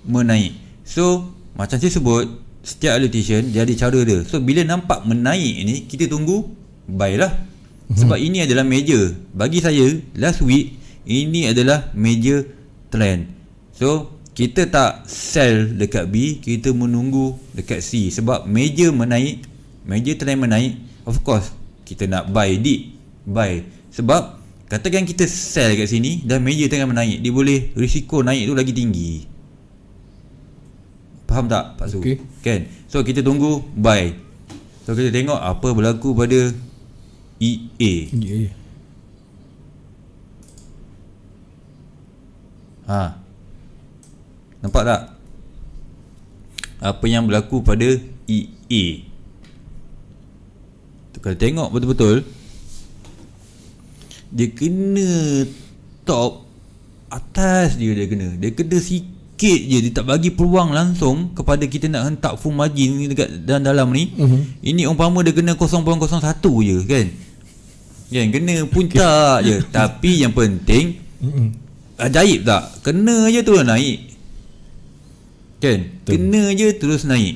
menaik so macam saya sebut setiap allocation dia ada cara dia so bila nampak menaik ni kita tunggu buy lah mhm. sebab ini adalah major bagi saya last week ini adalah major trend so kita tak sell dekat B kita menunggu dekat C sebab major menaik major trend menaik of course kita nak buy di buy sebab katakan kita sell dekat sini dan major tengah menaik dia boleh risiko naik tu lagi tinggi Faham tak Pak Su? Okay. Kan? So kita tunggu Bye So kita tengok apa berlaku pada EA EA Ha Nampak tak? Apa yang berlaku pada EA Kalau tengok betul-betul Dia kena Top Atas dia dia kena Dia kena sikit sikit je dia tak bagi peluang langsung kepada kita nak hentak full margin dekat dalam dalam ni mm-hmm. ini umpama dia kena 0.01 je kan kan kena puncak okay. je tapi yang penting mm-hmm. ajaib ah, tak kena je terus naik kan Betul. kena je terus naik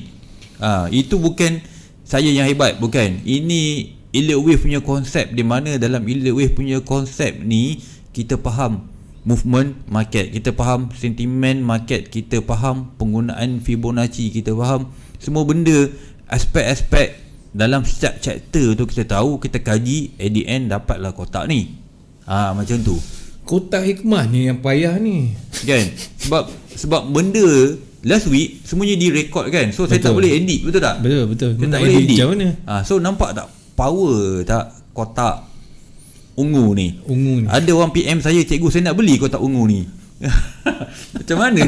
ha, itu bukan saya yang hebat bukan ini Elite Wave punya konsep di mana dalam Elite Wave punya konsep ni kita faham movement market kita faham sentimen market kita faham penggunaan Fibonacci kita faham semua benda aspek-aspek dalam setiap chapter tu kita tahu kita kaji at the end dapatlah kotak ni ah ha, macam tu kotak hikmah ni yang payah ni kan sebab sebab benda last week semuanya direcord kan so betul. saya tak boleh edit betul tak betul betul saya tak boleh edit macam ha, so nampak tak power tak kotak ungu ni. Ungu ni. Ada orang PM saya, cikgu saya nak beli kotak ungu ni. Macam mana?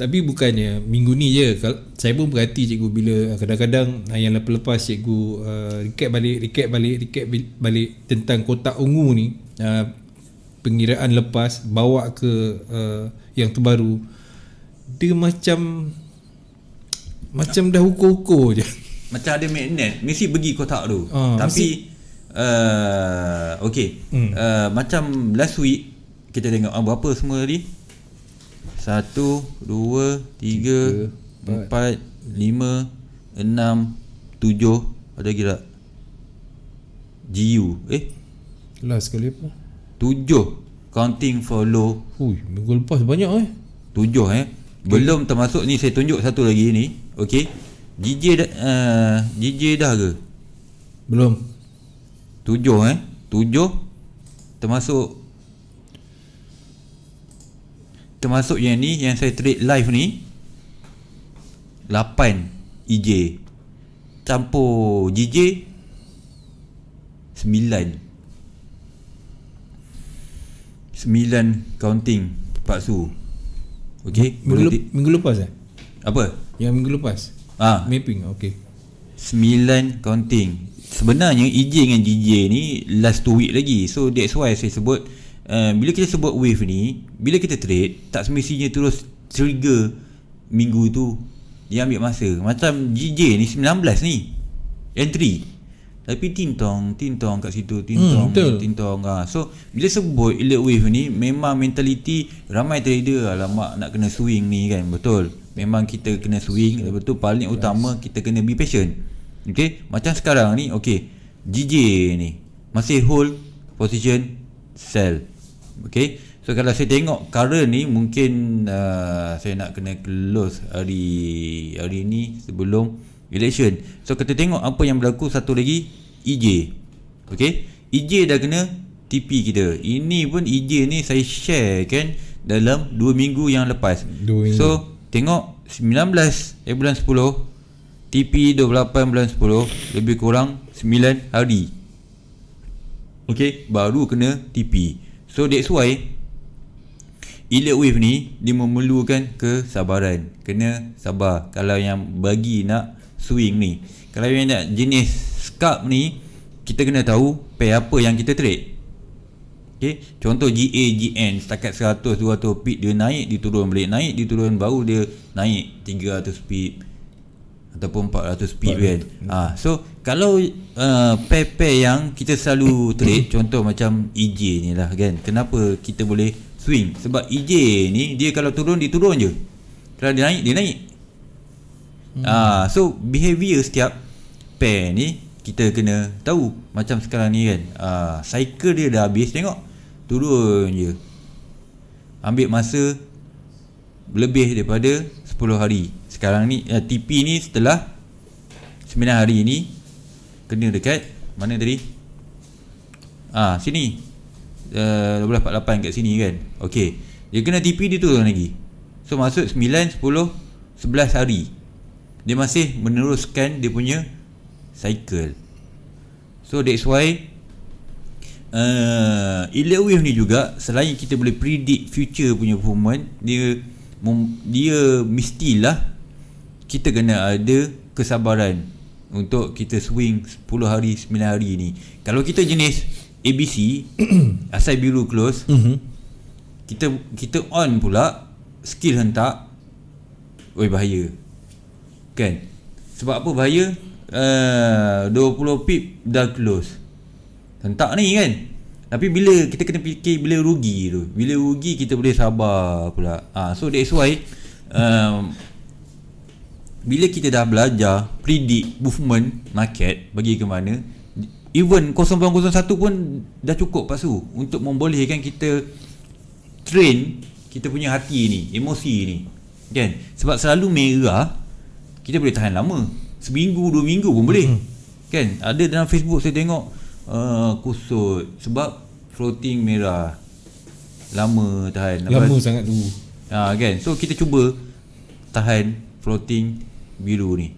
Tapi bukannya minggu ni je. Saya pun berhati cikgu bila ah, kadang-kadang ah, yang lepas-lepas cikgu uh, recap balik, recap balik, recap balik tentang kotak ungu ni. Uh, pengiraan lepas, bawa ke uh, yang terbaru. Dia macam macam dah ukur-ukur je. Macam ada magnet, mesti pergi kotak tu. Uh, Tapi... Mesti, Uh, okay. Hmm. Uh, macam last week kita tengok uh, berapa semua tadi? Satu, dua, tiga, tiga empat, lima, enam, tujuh. Ada lagi tak? GU. Eh? Last sekali apa? Tujuh. Counting for low. Hui, minggu lepas banyak eh. Tujuh eh. Belum termasuk ni saya tunjuk satu lagi ni. Okay. DJ dah, uh, DJ dah ke? Belum. Tujuh eh Tujuh Termasuk Termasuk yang ni Yang saya trade live ni Lapan EJ Campur GJ Sembilan Sembilan counting Pak Su Okay minggu, lup, minggu lepas eh Apa? Yang minggu lepas Ah, ha. Mapping okay Sembilan counting sebenarnya EJ dengan DJ ni last two week lagi so that's why saya sebut uh, bila kita sebut wave ni bila kita trade tak semestinya terus trigger minggu tu dia ambil masa macam DJ ni 19 ni entry tapi tintong tintong kat situ tintong hmm, tintong ha. so bila sebut elite wave ni memang mentality ramai trader alamak nak kena swing ni kan betul memang kita kena swing lepas tu paling utama kita kena be patient Okey, macam sekarang ni okey. JJ ni masih hold position sell. Okey. So kalau saya tengok current ni mungkin uh, saya nak kena close hari hari ni sebelum election. So kita tengok apa yang berlaku satu lagi EJ. Okey. EJ dah kena TP kita. Ini pun EJ ni saya share kan dalam 2 minggu yang lepas. Minggu. So tengok 19 eh bulan 10 TP 28 bulan 10 lebih kurang 9 hari. Okay, baru kena TP. So that's why Elite Wave ni dia memerlukan kesabaran. Kena sabar kalau yang bagi nak swing ni. Kalau yang nak jenis scalp ni kita kena tahu pair apa yang kita trade. Okay. Contoh GA, GN setakat 100, 200 pip dia naik, dia turun balik. Naik, dia turun baru dia naik 300 pip ataupun 400 feet kan ha, so kalau uh, pair-pair yang kita selalu trade contoh macam EJ ni lah kan kenapa kita boleh swing sebab EJ ni dia kalau turun dia turun je kalau dia naik dia naik hmm. uh, so behavior setiap pair ni kita kena tahu macam sekarang ni kan uh, cycle dia dah habis tengok turun je ambil masa lebih daripada 10 hari sekarang ni uh, eh, TP ni setelah 9 hari ni kena dekat mana tadi ah sini eh, uh, 1248 kat sini kan ok dia kena TP dia turun lagi so masuk 9, 10, 11 hari dia masih meneruskan dia punya cycle so that's why uh, eh, Elite Wave ni juga selain kita boleh predict future punya performance dia dia mestilah kita kena ada kesabaran untuk kita swing 10 hari 9 hari ni kalau kita jenis ABC asal biru close mm-hmm. kita kita on pula skill hentak oi bahaya kan sebab apa bahaya ah, uh, 20 pip dah close hentak ni kan tapi bila kita kena fikir bila rugi tu bila rugi kita boleh sabar pula ah so that's why um, bila kita dah belajar predict movement market bagi ke mana even 0.01 pun dah cukup pasu untuk membolehkan kita train kita punya hati ni emosi ni kan sebab selalu merah kita boleh tahan lama seminggu dua minggu pun boleh hmm kan ada dalam Facebook saya tengok uh, kusut sebab floating merah lama tahan lama Lepas, sangat tu ha, ah, kan so kita cuba tahan floating biru ni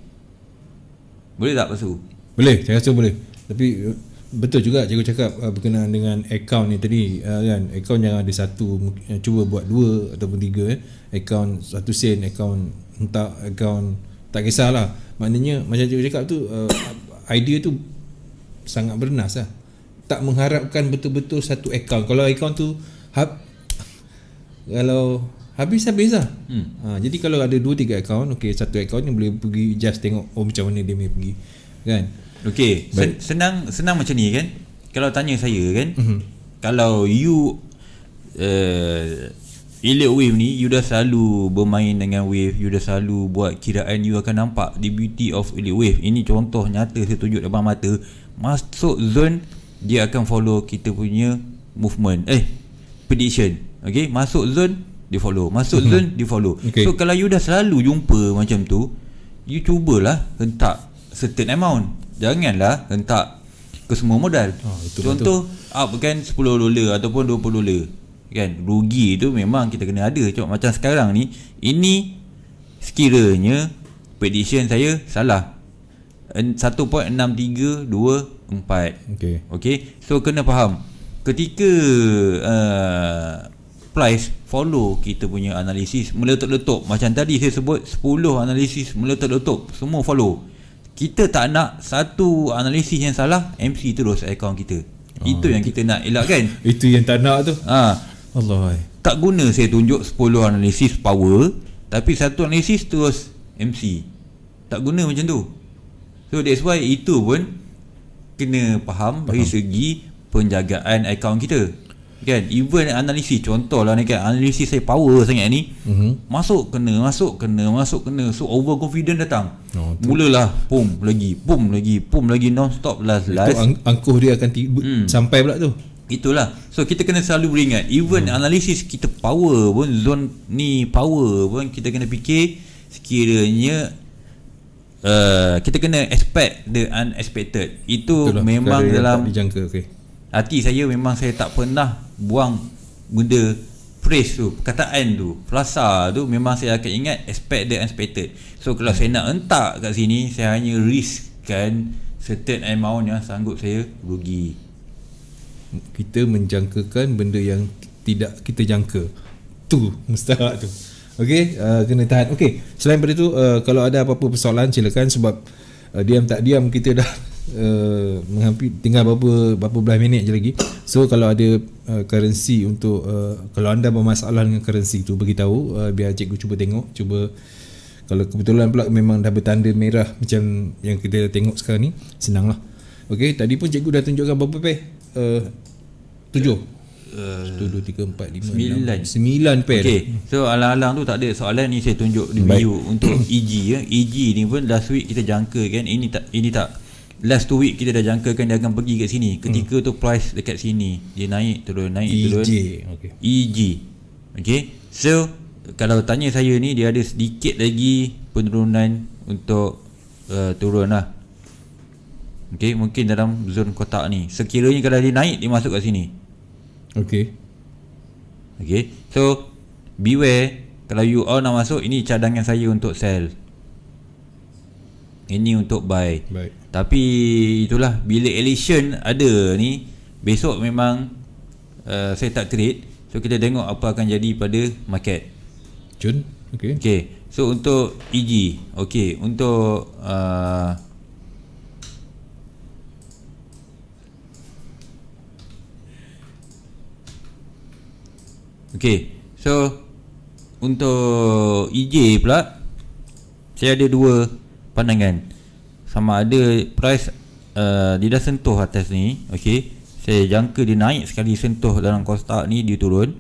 boleh tak pasu boleh saya rasa boleh tapi betul juga cikgu cakap ah, berkenaan dengan account ni tadi ah, kan account jangan ada satu eh, cuba buat dua ataupun tiga eh. account satu sen account entah account tak kisahlah maknanya macam cikgu cakap tu ah, idea tu sangat bernas lah. tak mengharapkan betul-betul satu account kalau account tu hap, kalau Habis-habis lah hmm. ha, Jadi kalau ada 2-3 account Okay satu account ni boleh pergi Just tengok Oh macam mana dia boleh pergi Kan Okay But, Senang senang macam ni kan Kalau tanya saya kan uh-huh. Kalau you uh, eh, Elite wave ni You dah selalu bermain dengan wave You dah selalu buat kiraan You akan nampak The beauty of elite wave Ini contoh nyata Saya tunjuk depan mata Masuk zone Dia akan follow kita punya Movement Eh Prediction Okay Masuk zone dia follow masuk zone mm dia follow okay. so kalau you dah selalu jumpa macam tu you cubalah hentak certain amount janganlah hentak ke semua modal oh, contoh betul. up kan 10 dolar ataupun 20 dolar kan rugi tu memang kita kena ada Cuma macam sekarang ni ini sekiranya prediction saya salah 1.6324 okey okey so kena faham ketika uh, price follow kita punya analisis meletup-letup macam tadi saya sebut 10 analisis meletup-letup semua follow kita tak nak satu analisis yang salah MC terus account kita oh, itu, yang kita nak elak kan itu yang tak nak tu ha. Ah. Allah tak guna saya tunjuk 10 analisis power tapi satu analisis terus MC tak guna macam tu so that's why itu pun kena faham, faham. dari segi penjagaan account kita kan even analisis contohlah ni kan analisis saya power sangat ni mm-hmm. masuk kena masuk kena masuk kena so over confident datang oh, mulalah pum lagi pum lagi pum lagi non stop last last ang- angkuh dia akan ti- hmm. sampai pula tu itulah so kita kena selalu beringat even mm. analisis kita power pun zone ni power pun kita kena fikir sekiranya uh, kita kena expect the unexpected itu Itulah, memang dalam dijangka okey Hati saya memang saya tak pernah buang benda phrase tu perkataan tu frasa tu memang saya akan ingat expect the unexpected so kalau saya nak entak kat sini saya hanya risk kan certain amount yang sanggup saya rugi kita menjangkakan benda yang tidak kita jangka tu mustahak tu Okay, uh, kena tahan Okay, selain daripada tu uh, Kalau ada apa-apa persoalan silakan Sebab uh, diam tak diam kita dah Eh, menghampir tinggal beberapa beberapa belah minit je lagi so kalau ada uh, currency untuk uh, kalau anda bermasalah dengan currency tu beritahu uh, biar cikgu cuba tengok cuba kalau kebetulan pula memang dah bertanda merah macam yang kita tengok sekarang ni senang lah. okey tadi pun cikgu dah tunjukkan berapa pair uh, tujuh Uh, 1, 2, 3, 4, 5, 9 6, 9 pair okay. so alang-alang tu tak ada soalan ni saya tunjuk di Baik. untuk EG ya. EG ni pun last week kita jangka kan ini tak ini tak last week kita dah jangkakan dia akan pergi kat sini ketika hmm. tu price dekat sini dia naik turun naik EG. turun okay. EG okay so kalau tanya saya ni dia ada sedikit lagi penurunan untuk uh, turun lah okay mungkin dalam zone kotak ni sekiranya kalau dia naik dia masuk kat sini okay okay so beware kalau you all nak masuk ini cadangan saya untuk sell ini untuk buy baik tapi itulah bila election ada ni besok memang uh, saya tak trade. So kita tengok apa akan jadi pada market. Jun. Okay. okay. So untuk EG, okay. Untuk uh, okay. So untuk EJ pula saya ada dua pandangan sama ada price uh, dia dah sentuh atas ni okey saya jangka dia naik sekali sentuh dalam kostak ni dia turun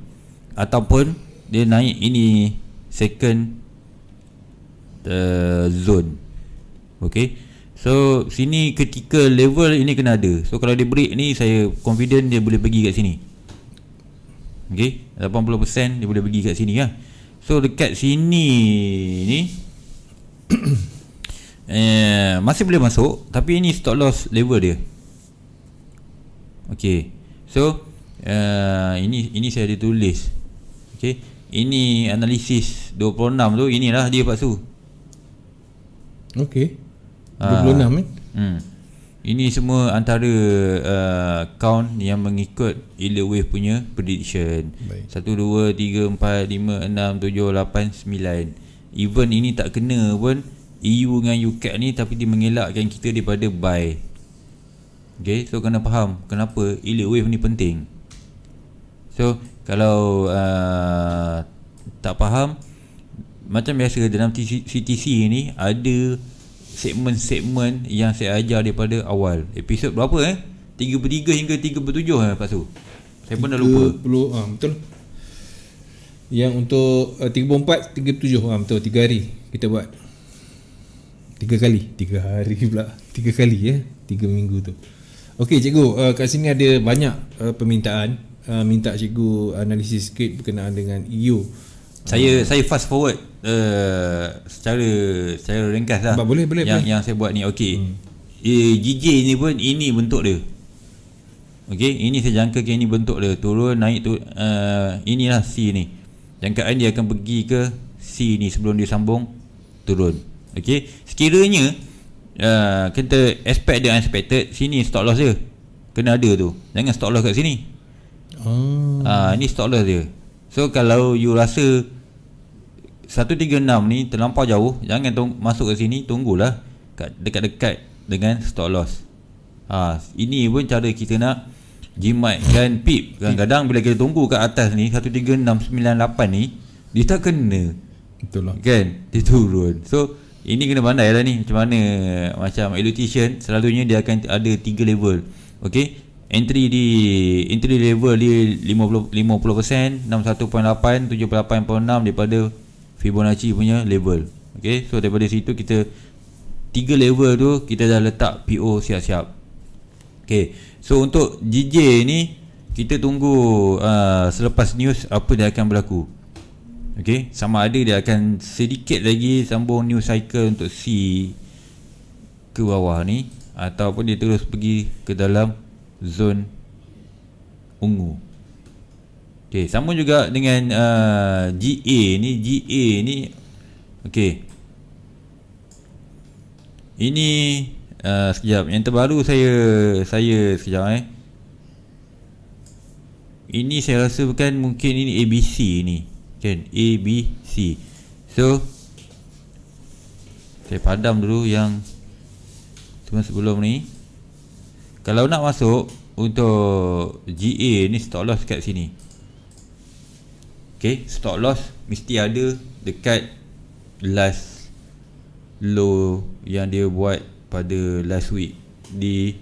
ataupun dia naik ini second uh, zone okey so sini ketika level ini kena ada so kalau dia break ni saya confident dia boleh pergi kat sini okey 80% dia boleh pergi kat sini lah so dekat sini ni Eh, masih boleh masuk tapi ini stop loss level dia. Okey. So uh, ini ini saya ada tulis. Okey. Ini analisis 26 tu inilah dia Pak Su. Okey. 26 uh, eh. Hmm. Ini semua antara uh, eh, count yang mengikut Ila Wave punya prediction. Baik. 1 2 3 4 5 6 7 8 9. Even ini tak kena pun EU dengan UK ni tapi dia mengelakkan kita daripada buy Okay, so kena faham kenapa elite wave ni penting So, kalau uh, tak faham Macam biasa dalam CTC ni ada segmen-segmen yang saya ajar daripada awal Episod berapa eh? 33 hingga 37 eh Pak Su Saya pun dah lupa 30, uh, ah, betul Yang untuk uh, 34, 37 uh, betul 3 hari kita buat Tiga kali Tiga hari pula Tiga kali ya eh? Tiga minggu tu Okey cikgu uh, Kat sini ada banyak uh, permintaan uh, Minta cikgu analisis sikit Berkenaan dengan EU Saya uh, saya fast forward uh, Secara Secara ringkas lah Boleh boleh Yang, boleh. yang saya buat ni Okey hmm. eh, GJ ni pun Ini bentuk dia Okey Ini saya jangka Ini bentuk dia Turun naik tu uh, Inilah C ni Jangkaan dia akan pergi ke C ni sebelum dia sambung Turun Okey, sekiranya uh, kita expect the unexpected, sini stop loss dia. Kena ada tu. Jangan stop loss kat sini. Oh. Ah, uh, ni stop loss dia. So kalau you rasa 136 ni terlampau jauh, jangan tung- masuk kat sini, tunggulah kat dekat-dekat dengan stop loss. Ah, uh, ini pun cara kita nak jimat kan pip kadang-kadang bila kita tunggu kat atas ni 13698 ni dia tak kena betul lah kan dia turun so ini kena pandai lah ni Macam mana Macam electrician Selalunya dia akan ada 3 level Okay Entry di Entry level dia 50%, 50% 61.8 78.6 Daripada Fibonacci punya level Okay So daripada situ kita 3 level tu Kita dah letak PO siap-siap Okay So untuk JJ ni Kita tunggu uh, Selepas news Apa dia akan berlaku Okay, sama ada dia akan sedikit lagi sambung new cycle untuk C ke bawah ni ataupun dia terus pergi ke dalam zon ungu. Okay, sama juga dengan uh, GA ni, GA ni okay. Ini uh, sekejap yang terbaru saya saya sekejap eh. Ini saya rasa bukan mungkin ini ABC ni kan A B C so saya padam dulu yang cuma sebelum ni kalau nak masuk untuk GA ni stop loss kat sini Okay stop loss mesti ada dekat last low yang dia buat pada last week di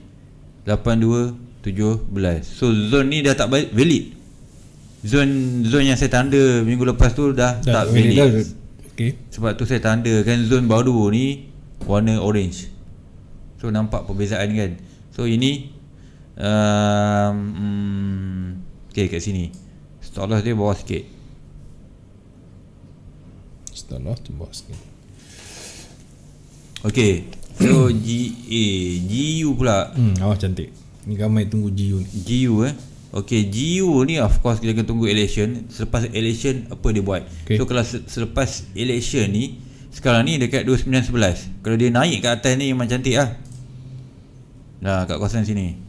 8217 so zone ni dah tak valid Zon zon yang saya tanda minggu lepas tu dah, dah tak valid. Dah, okay. Sebab tu saya tanda kan zone baru ni warna orange. So nampak perbezaan kan. So ini um, hmm, okay kat sini. Stop dia bawah sikit. Stop tu bawah sikit. Okay. So GA, GU pula. Hmm, awak cantik. Ni ramai tunggu GU ni. GU eh. Okey, GU ni of course kita akan tunggu election. Selepas election apa dia buat? Okay. So kalau selepas election ni sekarang ni dekat 2911. Kalau dia naik kat atas ni memang cantik lah. Nah, kat kawasan sini.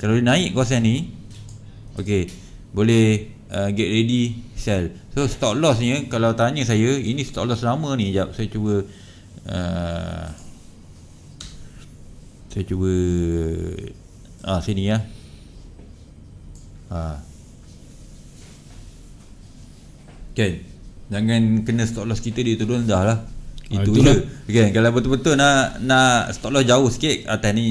Kalau dia naik kawasan ni, Okay, boleh uh, get ready sell. So stop loss ni eh, kalau tanya saya, ini stop loss lama ni. Jap saya cuba uh, saya cuba ah sini ya. Uh ha. kan jangan kena stop loss kita dia turun dah lah ah, itu ha, je kan kalau betul-betul nak nak stop loss jauh sikit atas ni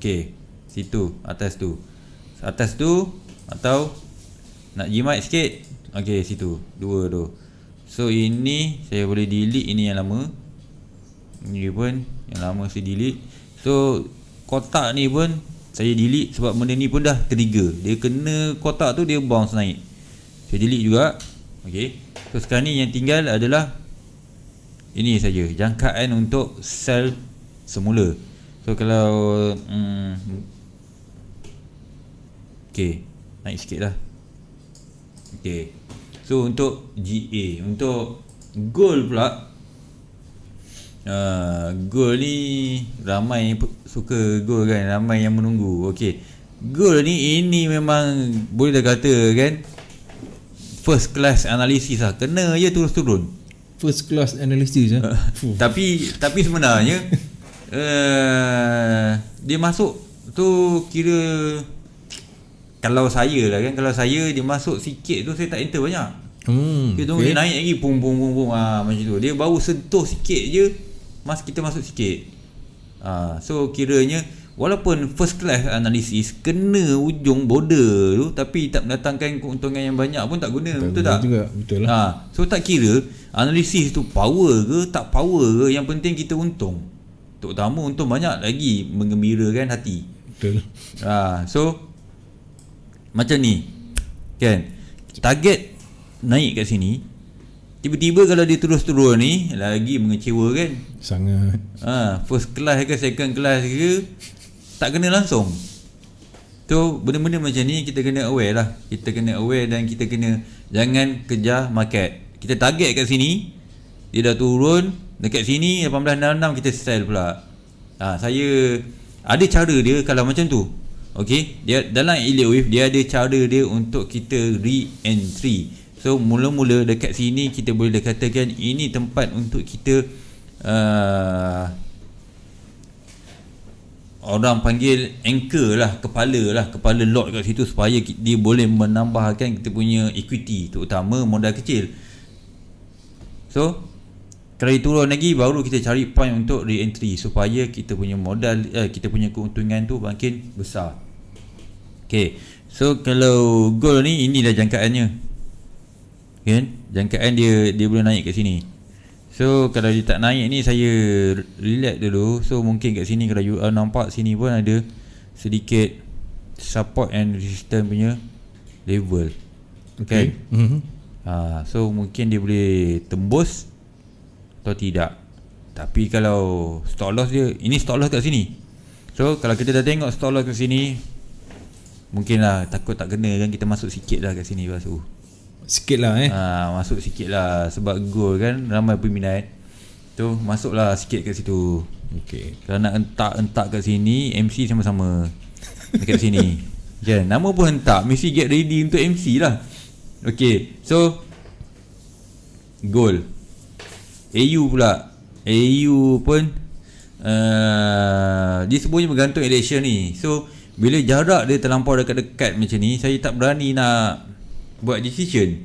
Okay, situ atas tu atas tu atau nak jimat sikit Okay, situ dua tu so ini saya boleh delete ini yang lama ini pun yang lama saya delete so kotak ni pun saya delete sebab benda ni pun dah ketiga dia kena kotak tu dia bounce naik saya delete juga okey so sekarang ni yang tinggal adalah ini saja jangkaan kan untuk sel semula so kalau hmm, okey naik sikitlah okey so untuk GA untuk gold pula uh, ha, goal ni ramai suka goal kan ramai yang menunggu okey goal ni ini memang boleh dah kata kan first class analisis lah kena je terus turun first class analisis eh? tapi tapi sebenarnya uh, dia masuk tu kira kalau saya lah kan kalau saya dia masuk sikit tu saya tak enter banyak Hmm, dia tunggu okay. dia naik lagi pum pum pum pum ah macam tu. Dia baru sentuh sikit je Mas kita masuk sikit ha, So kiranya Walaupun first class analisis Kena ujung border tu Tapi tak mendatangkan keuntungan yang banyak pun tak guna Betul, betul tak? Juga, betul lah ha, So tak kira Analisis tu power ke tak power ke Yang penting kita untung Terutama untung banyak lagi Mengembirakan hati Betul ha, So Macam ni Kan Target Naik kat sini Tiba-tiba kalau dia terus turun ni Lagi mengecewa kan Sangat ha, First class ke second class ke Tak kena langsung So benda-benda macam ni kita kena aware lah Kita kena aware dan kita kena Jangan kejar market Kita target kat sini Dia dah turun Dekat sini 1866 kita style pula ha, Saya Ada cara dia kalau macam tu Okay dia, Dalam Elite Wave dia ada cara dia untuk kita re-entry So mula-mula dekat sini kita boleh katakan ini tempat untuk kita uh, orang panggil anchor lah kepala lah kepala lot kat situ supaya dia boleh menambahkan kita punya equity terutama modal kecil. So kalau dia turun lagi baru kita cari point untuk re-entry supaya kita punya modal uh, kita punya keuntungan tu makin besar. Okay. So kalau goal ni inilah jangkaannya kan jangkaan dia dia boleh naik kat sini so kalau dia tak naik ni saya relax dulu so mungkin kat sini kalau you uh, nampak sini pun ada sedikit support and resistance punya level okay. kan mm-hmm. uh, so mungkin dia boleh tembus atau tidak tapi kalau stop loss dia ini stop loss kat sini so kalau kita dah tengok stop loss kat sini mungkinlah takut tak kena kan kita masuk sikit lah kat sini pasal Sikit lah eh ha, Masuk sikit lah Sebab gol kan Ramai peminat Tu masuk lah sikit kat situ Okay Kalau nak entak-entak kat sini MC sama-sama Dekat sini Ya, yeah, kan? nama pun hentak Mesti get ready untuk MC lah Okay So Goal AU pula AU pun uh, Dia sebenarnya bergantung election ni So Bila jarak dia terlampau dekat-dekat macam ni Saya tak berani nak buat decision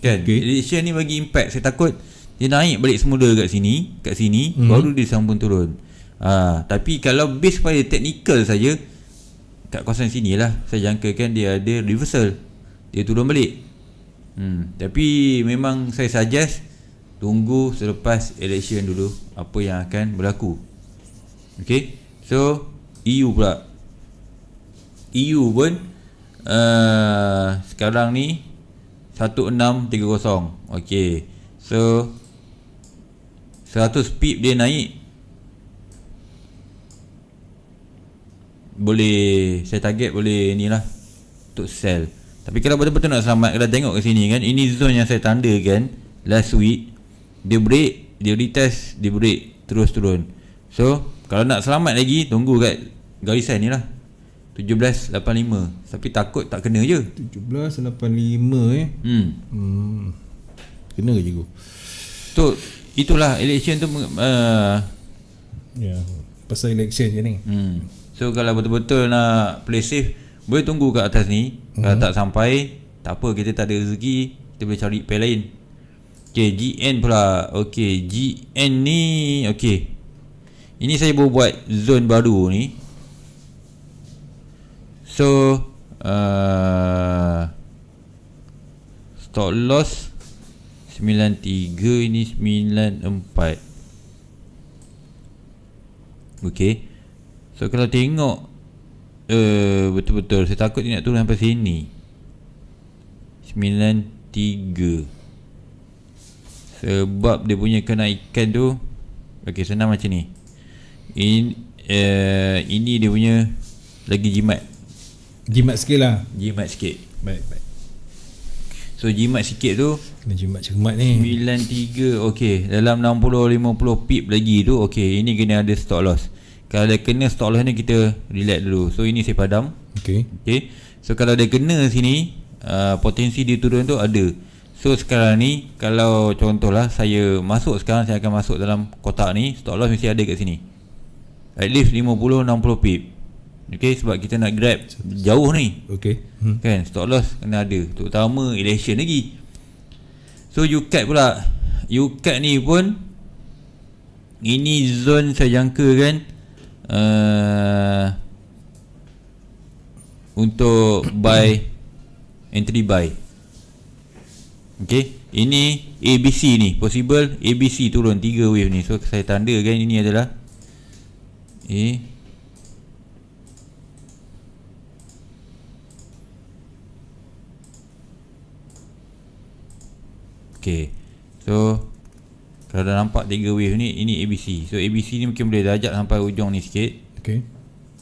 kan okay. decision ni bagi impact saya takut dia naik balik semula kat sini kat sini mm-hmm. baru dia sambung turun ha, tapi kalau based pada technical saja kat kawasan sini lah saya jangka kan dia ada reversal dia turun balik hmm. tapi memang saya suggest tunggu selepas election dulu apa yang akan berlaku ok so EU pula EU pun uh, sekarang ni 1630 okey so 100 pip dia naik boleh saya target boleh ni lah untuk sell tapi kalau betul-betul nak selamat kalau tengok ke sini kan ini zone yang saya kan last week dia break dia retest dia break terus turun so kalau nak selamat lagi tunggu kat garisan ni lah 1785 tapi takut tak kena je 1785 eh hmm, hmm. kena ke cikgu tu itulah election tu uh, ya yeah, pasal election je ni hmm. so kalau betul-betul nak play safe boleh tunggu kat atas ni hmm. kalau mhm. tak sampai tak apa kita tak ada rezeki kita boleh cari pay lain Okay, GN pula Okay, GN ni Okay Ini saya baru buat zone baru ni So uh, Stock loss 93 ini 94 Okay So kalau tengok uh, Betul-betul saya takut dia nak turun sampai sini 93 sebab dia punya kenaikan tu Okay senang macam ni In, uh, Ini dia punya Lagi jimat Jimat sikit lah Jimat sikit Baik baik So jimat sikit tu Kena jimat cermat ni 93 Okay Dalam 60-50 pip lagi tu Okay Ini kena ada stock loss Kalau dia kena stock loss ni Kita relax dulu So ini saya padam Okay Okay So kalau dia kena sini uh, Potensi dia turun tu ada So sekarang ni Kalau contohlah Saya masuk sekarang Saya akan masuk dalam kotak ni Stock loss mesti ada kat sini At least 50-60 pip Okay sebab kita nak grab jauh ni Okay hmm. Kan stock loss kena ada Terutama election lagi So you cut pula You cut ni pun Ini zone saya jangka kan uh, Untuk buy Entry buy Okay Ini ABC ni Possible ABC turun 3 wave ni So saya tanda kan ini adalah A Okay So Kalau dah nampak tiga wave ni Ini ABC So ABC ni mungkin boleh rajak sampai ujung ni sikit Okay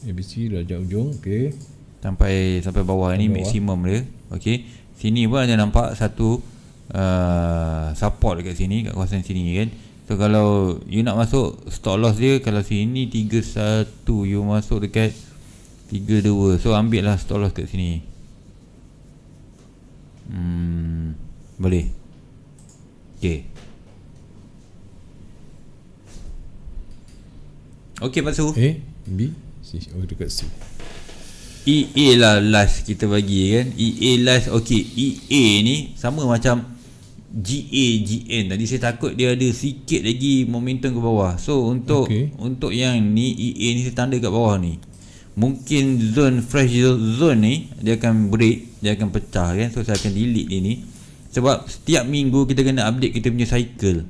ABC rajak ujung Okay Sampai sampai bawah ni maksimum dia Okay Sini pun ada nampak satu uh, Support dekat sini Kat kawasan sini kan So kalau you nak masuk stop loss dia Kalau sini 3-1 You masuk dekat 3-2 So ambil lah stop loss kat sini hmm, Boleh Okey. Okey Pak Su. A, B, C. Oh dekat C. EA lah last kita bagi kan. EA last. Okey. EA ni sama macam GA, GN. Tadi saya takut dia ada sikit lagi momentum ke bawah. So untuk okay. untuk yang ni EA ni saya tanda kat bawah ni. Mungkin zone fresh zone ni dia akan break. Dia akan pecah kan. So saya akan delete dia ni sebab setiap minggu kita kena update kita punya cycle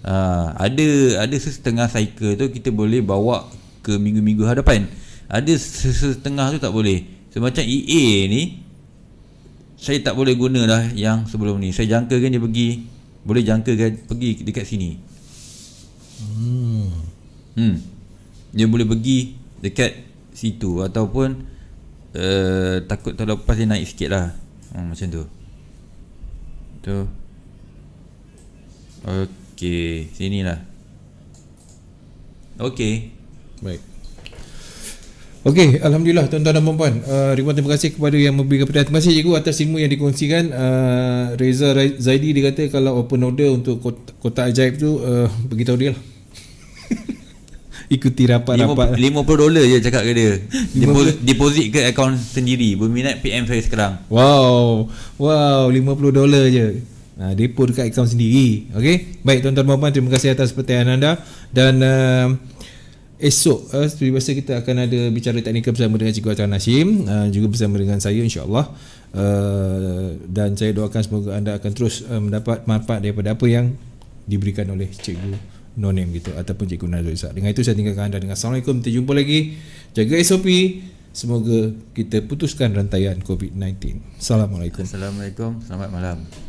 ha, ada ada setengah cycle tu kita boleh bawa ke minggu-minggu hadapan ada setengah tu tak boleh so macam EA ni saya tak boleh guna lah yang sebelum ni saya jangkakan dia pergi boleh jangkakan pergi dekat sini hmm. hmm. dia boleh pergi dekat situ ataupun uh, takut terlepas dia naik sikit lah hmm, macam tu tu sini lah. Okey. Baik. Okey, alhamdulillah tuan-tuan dan puan Uh, ribuan terima kasih kepada yang memberi kepada terima kasih cikgu atas ilmu yang dikongsikan. Uh, Reza Zaidi dia kata kalau open order untuk kotak, kotak ajaib tu uh, beritahu dia lah ikuti rapat-rapat 50 dolar je cakap ke dia deposit, deposit ke akaun sendiri berminat PM saya sekarang wow wow 50 dolar je ha, uh, depo dekat akaun sendiri Okay, baik tuan-tuan dan puan terima kasih atas pertanyaan anda dan uh, esok uh, seperti biasa kita akan ada bicara teknikal bersama dengan Cikgu Atan Nasim uh, juga bersama dengan saya insyaAllah uh, dan saya doakan semoga anda akan terus uh, mendapat manfaat daripada apa yang diberikan oleh Cikgu no name gitu ataupun cikgu Nazrul Ishak. Dengan itu saya tinggalkan anda dengan Assalamualaikum. Kita jumpa lagi. Jaga SOP. Semoga kita putuskan rantaian COVID-19. Assalamualaikum. Assalamualaikum. Selamat malam.